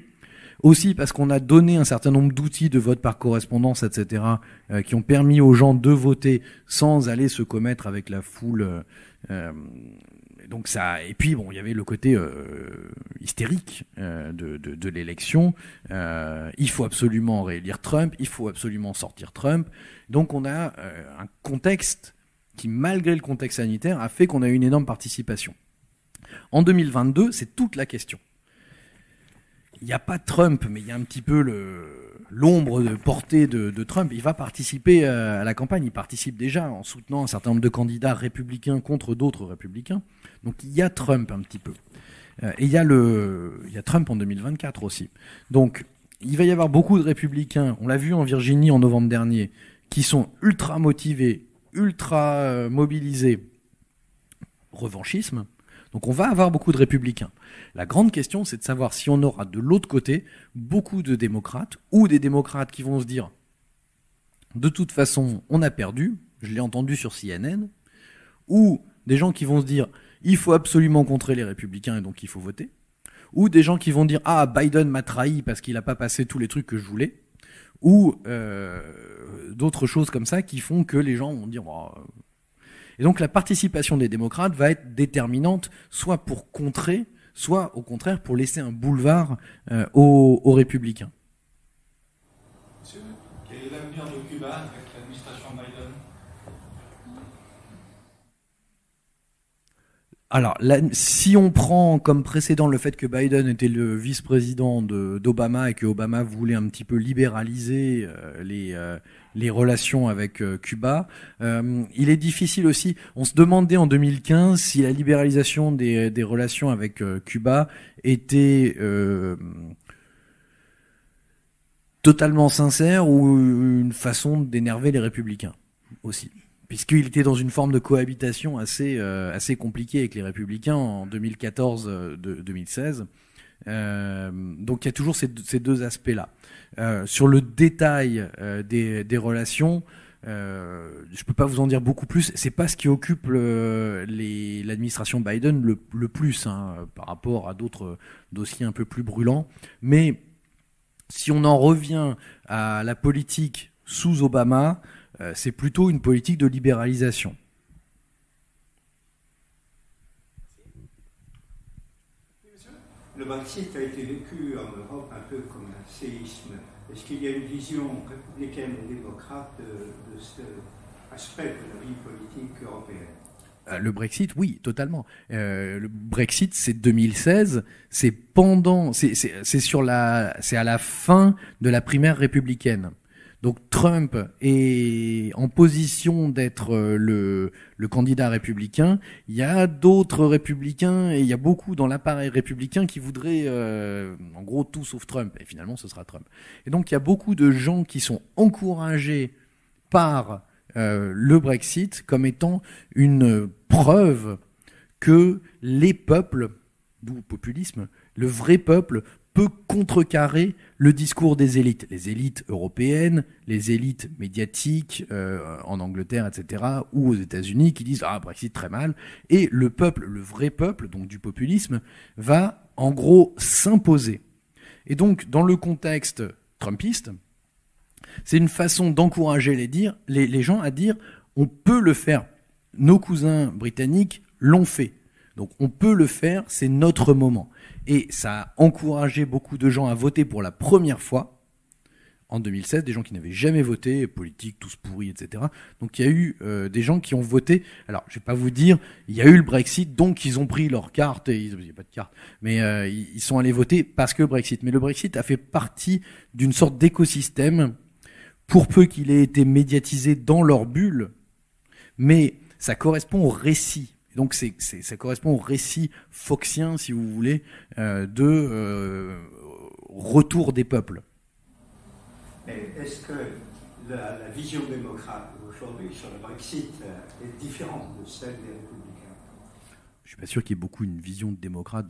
Aussi parce qu'on a donné un certain nombre d'outils de vote par correspondance, etc., euh, qui ont permis aux gens de voter sans aller se commettre avec la foule. Euh, donc ça et puis bon il y avait le côté hystérique de, l'élection il faut absolument réélire Trump il faut absolument sortir Trump donc on a un contexte qui, malgré le contexte sanitaire, a fait qu'on a eu une énorme participation. En 2022, c'est toute la question. Il n'y a pas Trump, mais il y a un petit peu l'ombre de portée de, Trump. Il va participer euh, à la campagne. Il participe déjà en soutenant un certain nombre de candidats républicains contre d'autres républicains. Donc il y a Trump un petit peu. Euh, et il y, le, il y a Trump en 2024 aussi. Donc il va y avoir beaucoup de républicains, on l'a vu en Virginie en novembre dernier, qui sont ultra motivés ultra euh, mobilisé, revanchisme. Donc on va avoir beaucoup de républicains. La grande question, c'est de savoir si on aura de l'autre côté beaucoup de démocrates ou des démocrates qui vont se dire, de toute façon, on a perdu, je l'ai entendu sur CNN, ou des gens qui vont se dire, il faut absolument contrer les républicains et donc il faut voter, ou des gens qui vont dire, ah, Biden m'a trahi parce qu'il n'a pas passé tous les trucs que je voulais, ou euh, d'autres choses comme ça qui font que les gens vont dire. Oh. Et donc la participation des démocrates va être déterminante, soit pour contrer, soit au contraire pour laisser un boulevard euh, aux, républicains. Monsieur, est l'avenir de Cuba Alors, là, si on prend comme précédent le fait que Biden était le vice-président d'Obama et que Obama voulait un petit peu libéraliser euh, les, euh, les relations avec euh, Cuba, il est difficile aussi. On se demandait en 2015 si la libéralisation des, des relations avec Cuba était totalement sincère ou une façon d'énerver les républicains aussi puisqu'il était dans une forme de cohabitation assez, euh, assez compliquée avec les républicains en 2014-2016. Euh, euh, donc il y a toujours ces, deux aspects-là. sur le détail des, relations, je ne peux pas vous en dire beaucoup plus. Ce n'est pas ce qui occupe l'administration Biden le, plus hein, par rapport à d'autres dossiers un peu plus brûlants. Mais si on en revient à la politique sous Obama, euh, c'est plutôt une politique de libéralisation. Le Brexit a été vécu en Europe un peu comme un séisme. Est-ce qu'il y a une vision républicaine ou démocrate de, cet aspect de la vie politique européenne euh, le Brexit, oui, totalement. Euh, le Brexit, c'est 2016, c'est pendant, c'est sur la, c'est à la fin de la primaire républicaine. Donc Trump est en position d'être euh, le, candidat républicain. Il y a d'autres républicains et il y a beaucoup dans l'appareil républicain qui voudraient euh, en gros tout sauf Trump. Et finalement, ce sera Trump. Et donc il y a beaucoup de gens qui sont encouragés par euh, le Brexit comme étant une preuve que les peuples, d'où populisme, le vrai peuple peut contrecarrer le discours des élites, les élites européennes, les élites médiatiques euh, en Angleterre, etc., ou aux États-Unis, qui disent ah Brexit très mal, et le peuple, le vrai peuple, donc du populisme, va en gros s'imposer. Et donc dans le contexte trumpiste, c'est une façon d'encourager les, les gens à dire on peut le faire. Nos cousins britanniques l'ont fait. Donc on peut le faire, c'est notre moment. Et ça a encouragé beaucoup de gens à voter pour la première fois en 2016, des gens qui n'avaient jamais voté, politique, tous pourris, etc. Donc il y a eu euh, des gens qui ont voté. Alors je ne vais pas vous dire, il y a eu le Brexit, donc ils ont pris leur carte, et ils a pas de carte, mais euh, ils sont allés voter parce que le Brexit. Mais le Brexit a fait partie d'une sorte d'écosystème, pour peu qu'il ait été médiatisé dans leur bulle, mais ça correspond au récit donc c'est, ça correspond au récit foxien, si vous voulez, euh, de euh, retour des peuples. Mais Est-ce que la, vision démocrate aujourd'hui sur le Brexit euh, est différente de celle des républicains je suis pas sûr qu'il y ait beaucoup une vision de démocrate.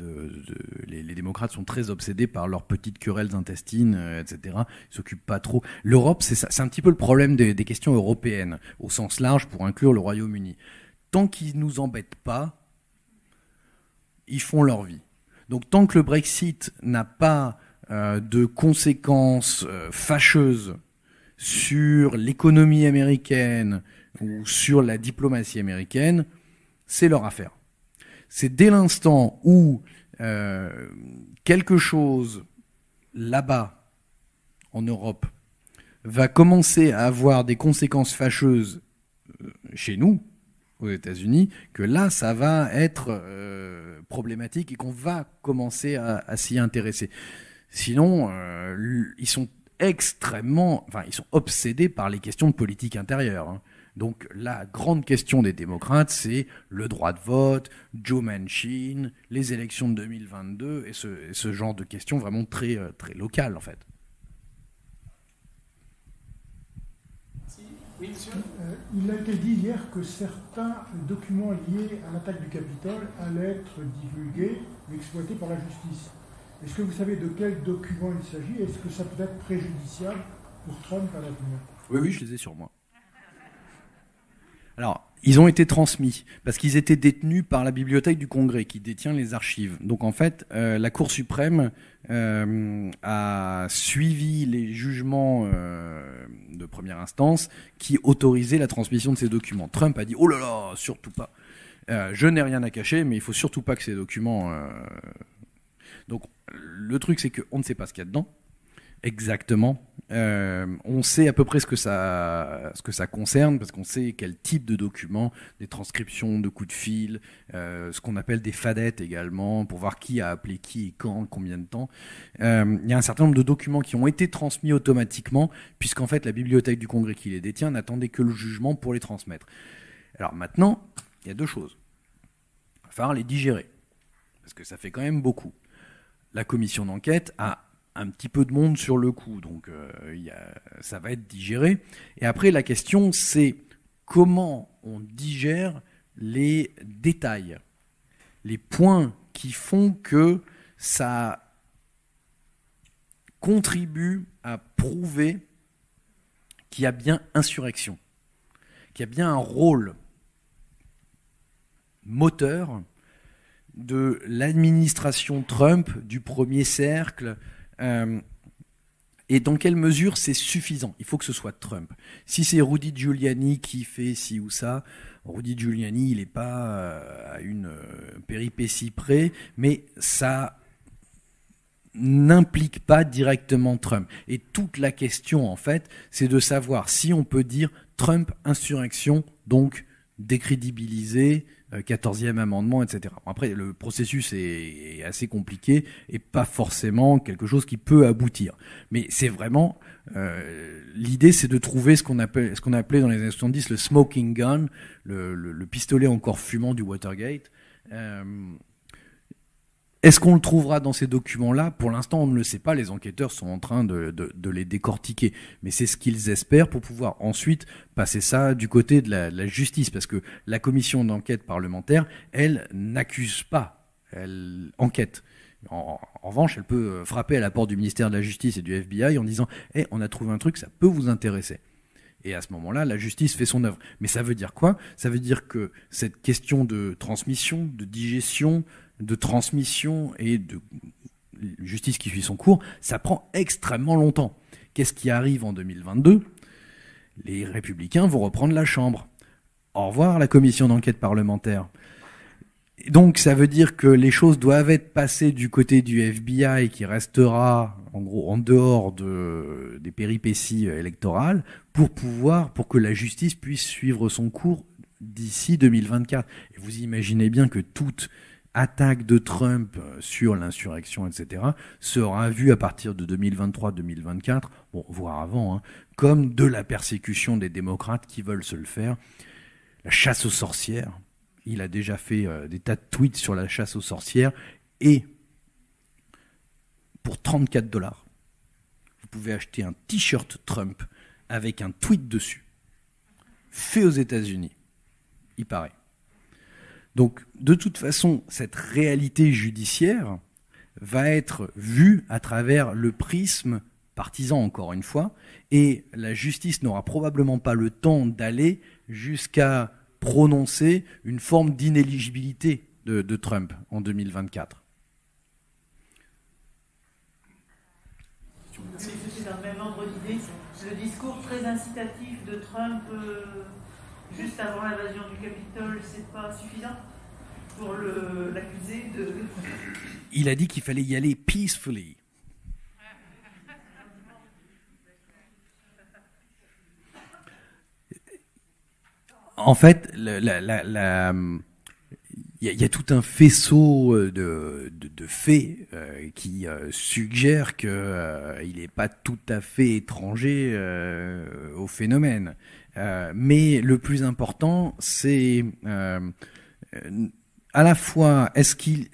les, démocrates sont très obsédés par leurs petites querelles intestines, etc. Ils s'occupent pas trop. L'Europe, c'est un petit peu le problème des, questions européennes, au sens large, pour inclure le Royaume-Uni tant qu'ils ne nous embêtent pas, ils font leur vie. Donc tant que le Brexit n'a pas euh, de conséquences euh, fâcheuses sur l'économie américaine ou sur la diplomatie américaine, c'est leur affaire. C'est dès l'instant où euh, quelque chose là-bas, en Europe, va commencer à avoir des conséquences fâcheuses chez nous, aux États-Unis, que là, ça va être euh, problématique et qu'on va commencer à, s'y intéresser. Sinon, euh, ils sont extrêmement, enfin, ils sont obsédés par les questions de politique intérieure. Hein. Donc, la grande question des démocrates, c'est le droit de vote, Joe Manchin, les élections de 2022 et ce, genre de questions vraiment très, euh, très locales, en fait. Euh, il a été dit hier que certains documents liés à l'attaque du Capitole allaient être divulgués, ou exploités par la justice. Est-ce que vous savez de quels documents il s'agit Est-ce que ça peut être préjudiciable pour Trump à l'avenir Oui, oui, je les ai sur moi. Alors, ils ont été transmis parce qu'ils étaient détenus par la bibliothèque du Congrès qui détient les archives. Donc en fait, euh, la Cour suprême euh, a suivi les jugements euh, de première instance qui autorisaient la transmission de ces documents. Trump a dit oh là là, surtout pas. je n'ai rien à cacher, mais il faut surtout pas que ces documents. Donc le truc c'est qu'on ne sait pas ce qu'il y a dedans. Exactement. Euh, on sait à peu près ce que ça, ce que ça concerne, parce qu'on sait quel type de documents, des transcriptions de coups de fil, euh, ce qu'on appelle des fadettes également, pour voir qui a appelé qui et quand, combien de temps. Euh, il y a un certain nombre de documents qui ont été transmis automatiquement, puisqu'en fait la bibliothèque du Congrès qui les détient n'attendait que le jugement pour les transmettre. Alors maintenant, il y a deux choses. Il va falloir les digérer, parce que ça fait quand même beaucoup. La commission d'enquête a un petit peu de monde sur le coup, donc euh, ça va être digéré. Et après, la question, c'est comment on digère les détails, les points qui font que ça contribue à prouver qu'il y a bien insurrection, qu'il y a bien un rôle moteur de l'administration Trump, du premier cercle, euh, et dans quelle mesure c'est suffisant Il faut que ce soit Trump. Si c'est Rudy Giuliani qui fait ci ou ça, Rudy Giuliani, il n'est pas euh, à une euh, péripétie près, mais ça n'implique pas directement Trump. Et toute la question, en fait, c'est de savoir si on peut dire Trump insurrection, donc décrédibiliser, 14e euh, amendement, etc. Après, le processus est, assez compliqué et pas forcément quelque chose qui peut aboutir. Mais c'est vraiment euh, l'idée, c'est de trouver ce qu'on appelle, ce qu'on appelait dans les années 70 le smoking gun, le, pistolet encore fumant du Watergate. Euh, est-ce qu'on le trouvera dans ces documents-là Pour l'instant, on ne le sait pas. Les enquêteurs sont en train de, les décortiquer. Mais c'est ce qu'ils espèrent pour pouvoir ensuite passer ça du côté de la, justice. Parce que la commission d'enquête parlementaire, elle n'accuse pas. Elle enquête. En, revanche, elle peut frapper à la porte du ministère de la Justice et du FBI en disant Eh, on a trouvé un truc, ça peut vous intéresser ». Et à ce moment-là, la justice fait son œuvre. Mais ça veut dire quoi Ça veut dire que cette question de transmission, de digestion, de transmission et de justice qui suit son cours, ça prend extrêmement longtemps. Qu'est-ce qui arrive en 2022 Les républicains vont reprendre la Chambre. Au revoir la commission d'enquête parlementaire. donc ça veut dire que les choses doivent être passées du côté du FBI qui restera en gros, en dehors des péripéties euh, électorales, pour pouvoir, pour que la justice puisse suivre son cours d'ici 2024. vous imaginez bien que toute attaque de Trump euh, sur l'insurrection, etc., sera vue à partir de 2023-2024, bon, voire avant, hein, comme de la persécution des démocrates qui veulent se le faire. La chasse aux sorcières. Il a déjà fait euh, des tas de tweets sur la chasse aux sorcières et pour 34 dollars. Vous pouvez acheter un t-shirt Trump avec un tweet dessus, fait aux États-Unis, il paraît. Donc, de toute façon, cette réalité judiciaire va être vue à travers le prisme partisan, encore une fois, et la justice n'aura probablement pas le temps d'aller jusqu'à prononcer une forme d'inéligibilité de, de Trump en 2024. le ordre Le discours très incitatif de Trump euh, juste avant l'invasion du Capitole, c'est pas suffisant pour l'accuser de. Il a dit qu'il fallait y aller peacefully. En fait, la, il y, a tout un faisceau euh, de, faits euh, qui euh, suggèrent suggère que n'est pas tout à fait étranger au phénomène. mais le plus important, c'est à la fois est qu'il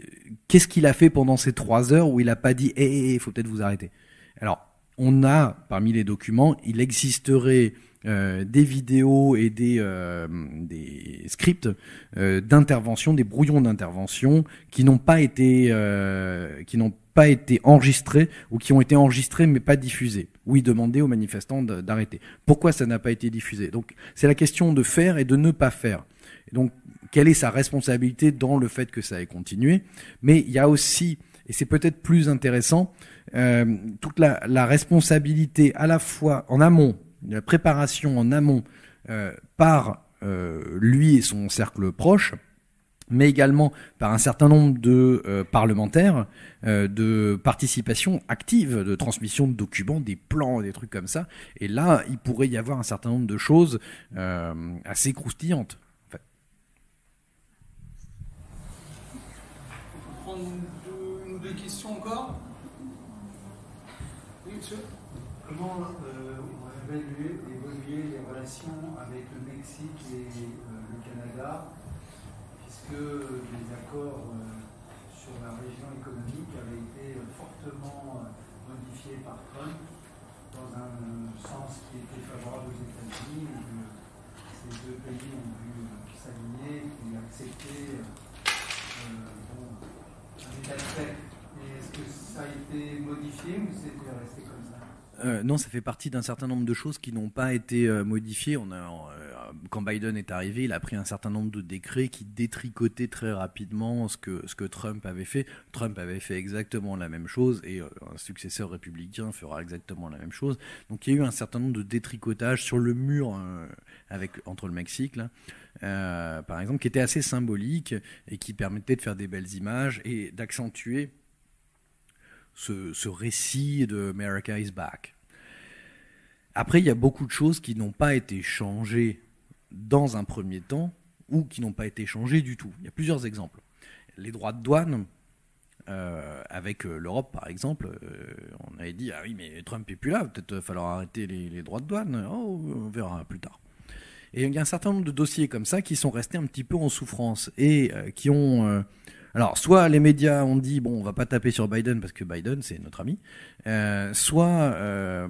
qu'est-ce qu'il a fait pendant ces trois heures où il n'a pas dit hé, eh, il eh, eh, faut peut-être vous arrêter. Alors on a parmi les documents, il existerait euh, des vidéos et des, euh, scripts euh, d'intervention, des brouillons d'intervention qui n'ont pas été qui n'ont pas été enregistrés ou qui ont été enregistrés mais pas diffusés. Oui, demander aux manifestants d'arrêter. Pourquoi ça n'a pas été diffusé Donc c'est la question de faire et de ne pas faire. donc quelle est sa responsabilité dans le fait que ça ait continué Mais il y a aussi et c'est peut-être plus intéressant toute la responsabilité à la fois en amont la préparation en amont euh, par euh, lui et son cercle proche, mais également par un certain nombre de euh, parlementaires, de participation active, de transmission de documents, des plans, des trucs comme ça. Et là, il pourrait y avoir un certain nombre de choses assez croustillantes. On prendre une deux questions encore Oui, monsieur Comment évoluer les relations avec le Mexique et euh, le Canada, puisque euh, les accords euh, sur la région économique avaient été fortement modifiés par Trump dans un sens qui était favorable aux États-Unis. Ces deux pays ont dû s'aligner et accepter un état de fait. est-ce que ça a été modifié ou c'était resté comme ça euh, non, ça fait partie d'un certain nombre de choses qui n'ont pas été euh, modifiées. Euh, quand Biden est arrivé, il a pris un certain nombre de décrets qui détricotaient très rapidement ce que, Trump avait fait. Trump avait fait exactement la même chose et un successeur républicain fera exactement la même chose. Donc il y a eu un certain nombre de détricotages sur le mur entre le Mexique, par exemple, qui étaient assez symboliques et qui permettaient de faire des belles images et d'accentuer ce, récit de America is Back. Après, il y a beaucoup de choses qui n'ont pas été changées dans un premier temps ou qui n'ont pas été changées du tout. Il y a plusieurs exemples. Les droits de douane, euh, avec euh, l'Europe par exemple, euh, on avait dit Ah oui, mais Trump n'est plus là, peut-être falloir arrêter les, droits de douane, oh, on verra plus tard. Et il y a un certain nombre de dossiers comme ça qui sont restés un petit peu en souffrance et qui ont alors, soit les médias ont dit, bon, on va pas taper sur Biden parce que Biden, c'est notre ami, euh, soit euh,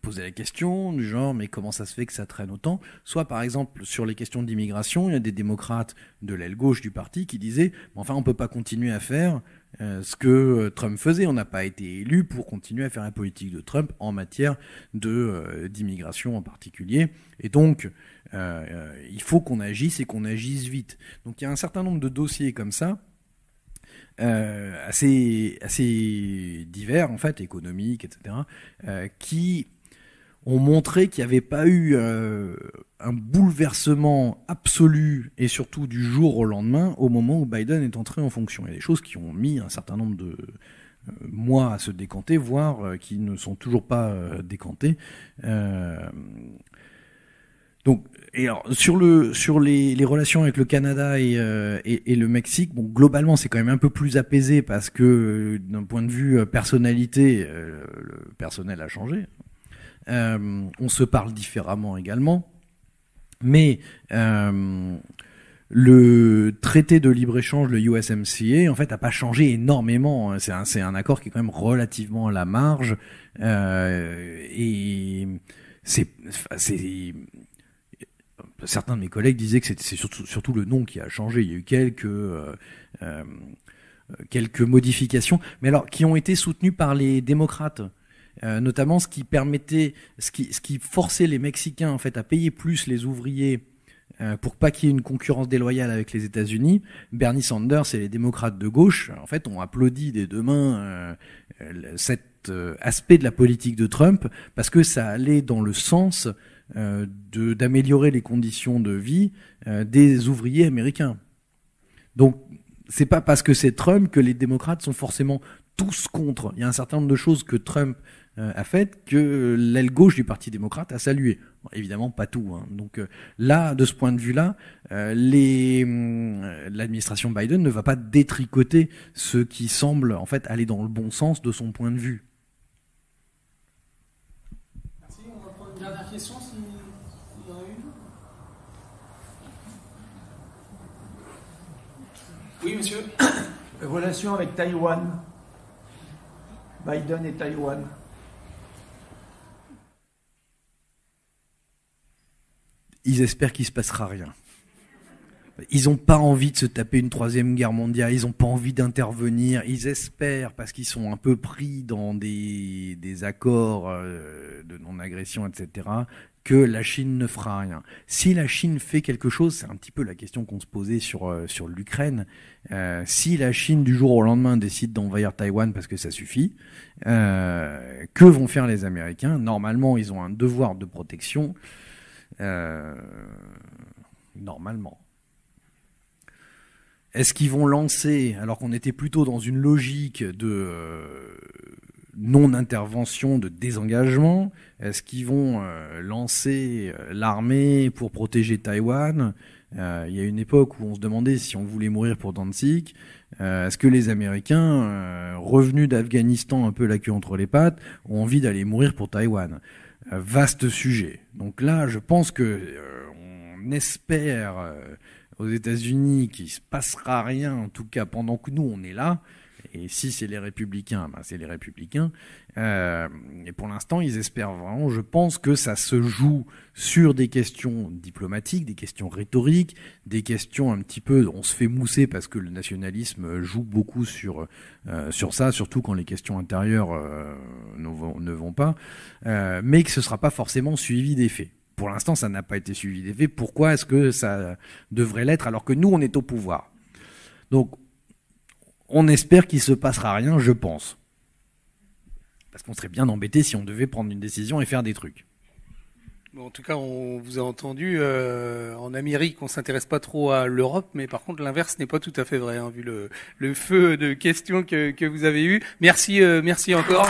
poser la question du genre, mais comment ça se fait que ça traîne autant Soit, par exemple, sur les questions d'immigration, il y a des démocrates de l'aile gauche du parti qui disaient, enfin, on peut pas continuer à faire euh, ce que euh, Trump faisait. On n'a pas été élu pour continuer à faire la politique de Trump en matière de euh, d'immigration en particulier. Et donc, il faut qu'on agisse et qu'on agisse vite. Donc, il y a un certain nombre de dossiers comme ça. assez assez divers en fait économiques etc qui ont montré qu'il n'y avait pas eu euh, un bouleversement absolu et surtout du jour au lendemain au moment où Biden est entré en fonction. Il y a des choses qui ont mis un certain nombre de euh, mois à se décanter, voire euh, qui ne sont toujours pas décantées. donc, et sur, le, sur les, relations avec le Canada et, le Mexique, bon, globalement, c'est quand même un peu plus apaisé parce que, d'un point de vue personnalité, le personnel a changé. Euh, on se parle différemment également. Mais euh, le traité de libre-échange, le USMCA, en fait, n'a pas changé énormément. C'est un, accord qui est quand même relativement à la marge. Euh, et certains de mes collègues disaient que c'est surtout, le nom qui a changé. Il y a eu quelques, quelques modifications, mais alors qui ont été soutenues par les démocrates. Euh, notamment ce qui permettait, ce qui, forçait les Mexicains en fait à payer plus les ouvriers euh, pour pas qu'il y ait une concurrence déloyale avec les États-Unis. Bernie Sanders et les démocrates de gauche en fait ont applaudi dès demain euh, cet aspect de la politique de Trump parce que ça allait dans le sens d'améliorer les conditions de vie des ouvriers américains. Donc c'est pas parce que c'est Trump que les démocrates sont forcément tous contre. Il y a un certain nombre de choses que Trump euh, a fait que euh, l'aile gauche du Parti démocrate a salué. évidemment, pas tout. Hein. Donc euh, là, de ce point de vue-là, l'administration Biden ne va pas détricoter ce qui semble en fait aller dans le bon sens de son point de vue. Merci. On va prendre une dernière question. une. Oui, monsieur. Relation avec Taïwan. Biden et Taïwan. ils espèrent qu'il se passera rien. Ils n'ont pas envie de se taper une troisième guerre mondiale, ils n'ont pas envie d'intervenir, ils espèrent, parce qu'ils sont un peu pris dans des, accords euh, de non-agression, etc., que la Chine ne fera rien. Si la Chine fait quelque chose, c'est un petit peu la question qu'on se posait sur, euh, sur l'Ukraine, euh, si la Chine du jour au lendemain décide d'envahir Taïwan parce que ça suffit, que vont faire les Américains Normalement, ils ont un devoir de protection. Euh, normalement. Est-ce qu'ils vont lancer, alors qu'on était plutôt dans une logique de euh, non-intervention, de désengagement, est-ce qu'ils vont euh, lancer l'armée pour protéger Taïwan Il y a une époque où on se demandait si on voulait mourir pour Danzig. est-ce que les Américains, revenus d'Afghanistan un peu la queue entre les pattes, ont envie d'aller mourir pour Taïwan vaste sujet. Donc là, je pense que euh, on espère euh, aux États-Unis qu'il se passera rien, en tout cas pendant que nous on est là. Et si c'est les républicains, ben, c'est les républicains. Euh, et pour l'instant, ils espèrent vraiment, je pense que ça se joue sur des questions diplomatiques, des questions rhétoriques, des questions un petit peu, on se fait mousser parce que le nationalisme joue beaucoup sur, euh, sur ça, surtout quand les questions intérieures euh, ne, vont, ne, vont, pas, mais que ce ne sera pas forcément suivi des faits pour l'instant, ça n'a pas été suivi des faits. Pourquoi est-ce que ça devrait l'être alors que nous, on est au pouvoir Donc, on espère qu'il se passera rien, je pense. Parce qu'on serait bien embêté si on devait prendre une décision et faire des trucs. en tout cas, on vous a entendu. Euh, en Amérique, on s'intéresse pas trop à l'Europe, mais par contre, l'inverse n'est pas tout à fait vrai, hein, vu le, feu de questions que, vous avez eu. Merci, euh, merci encore.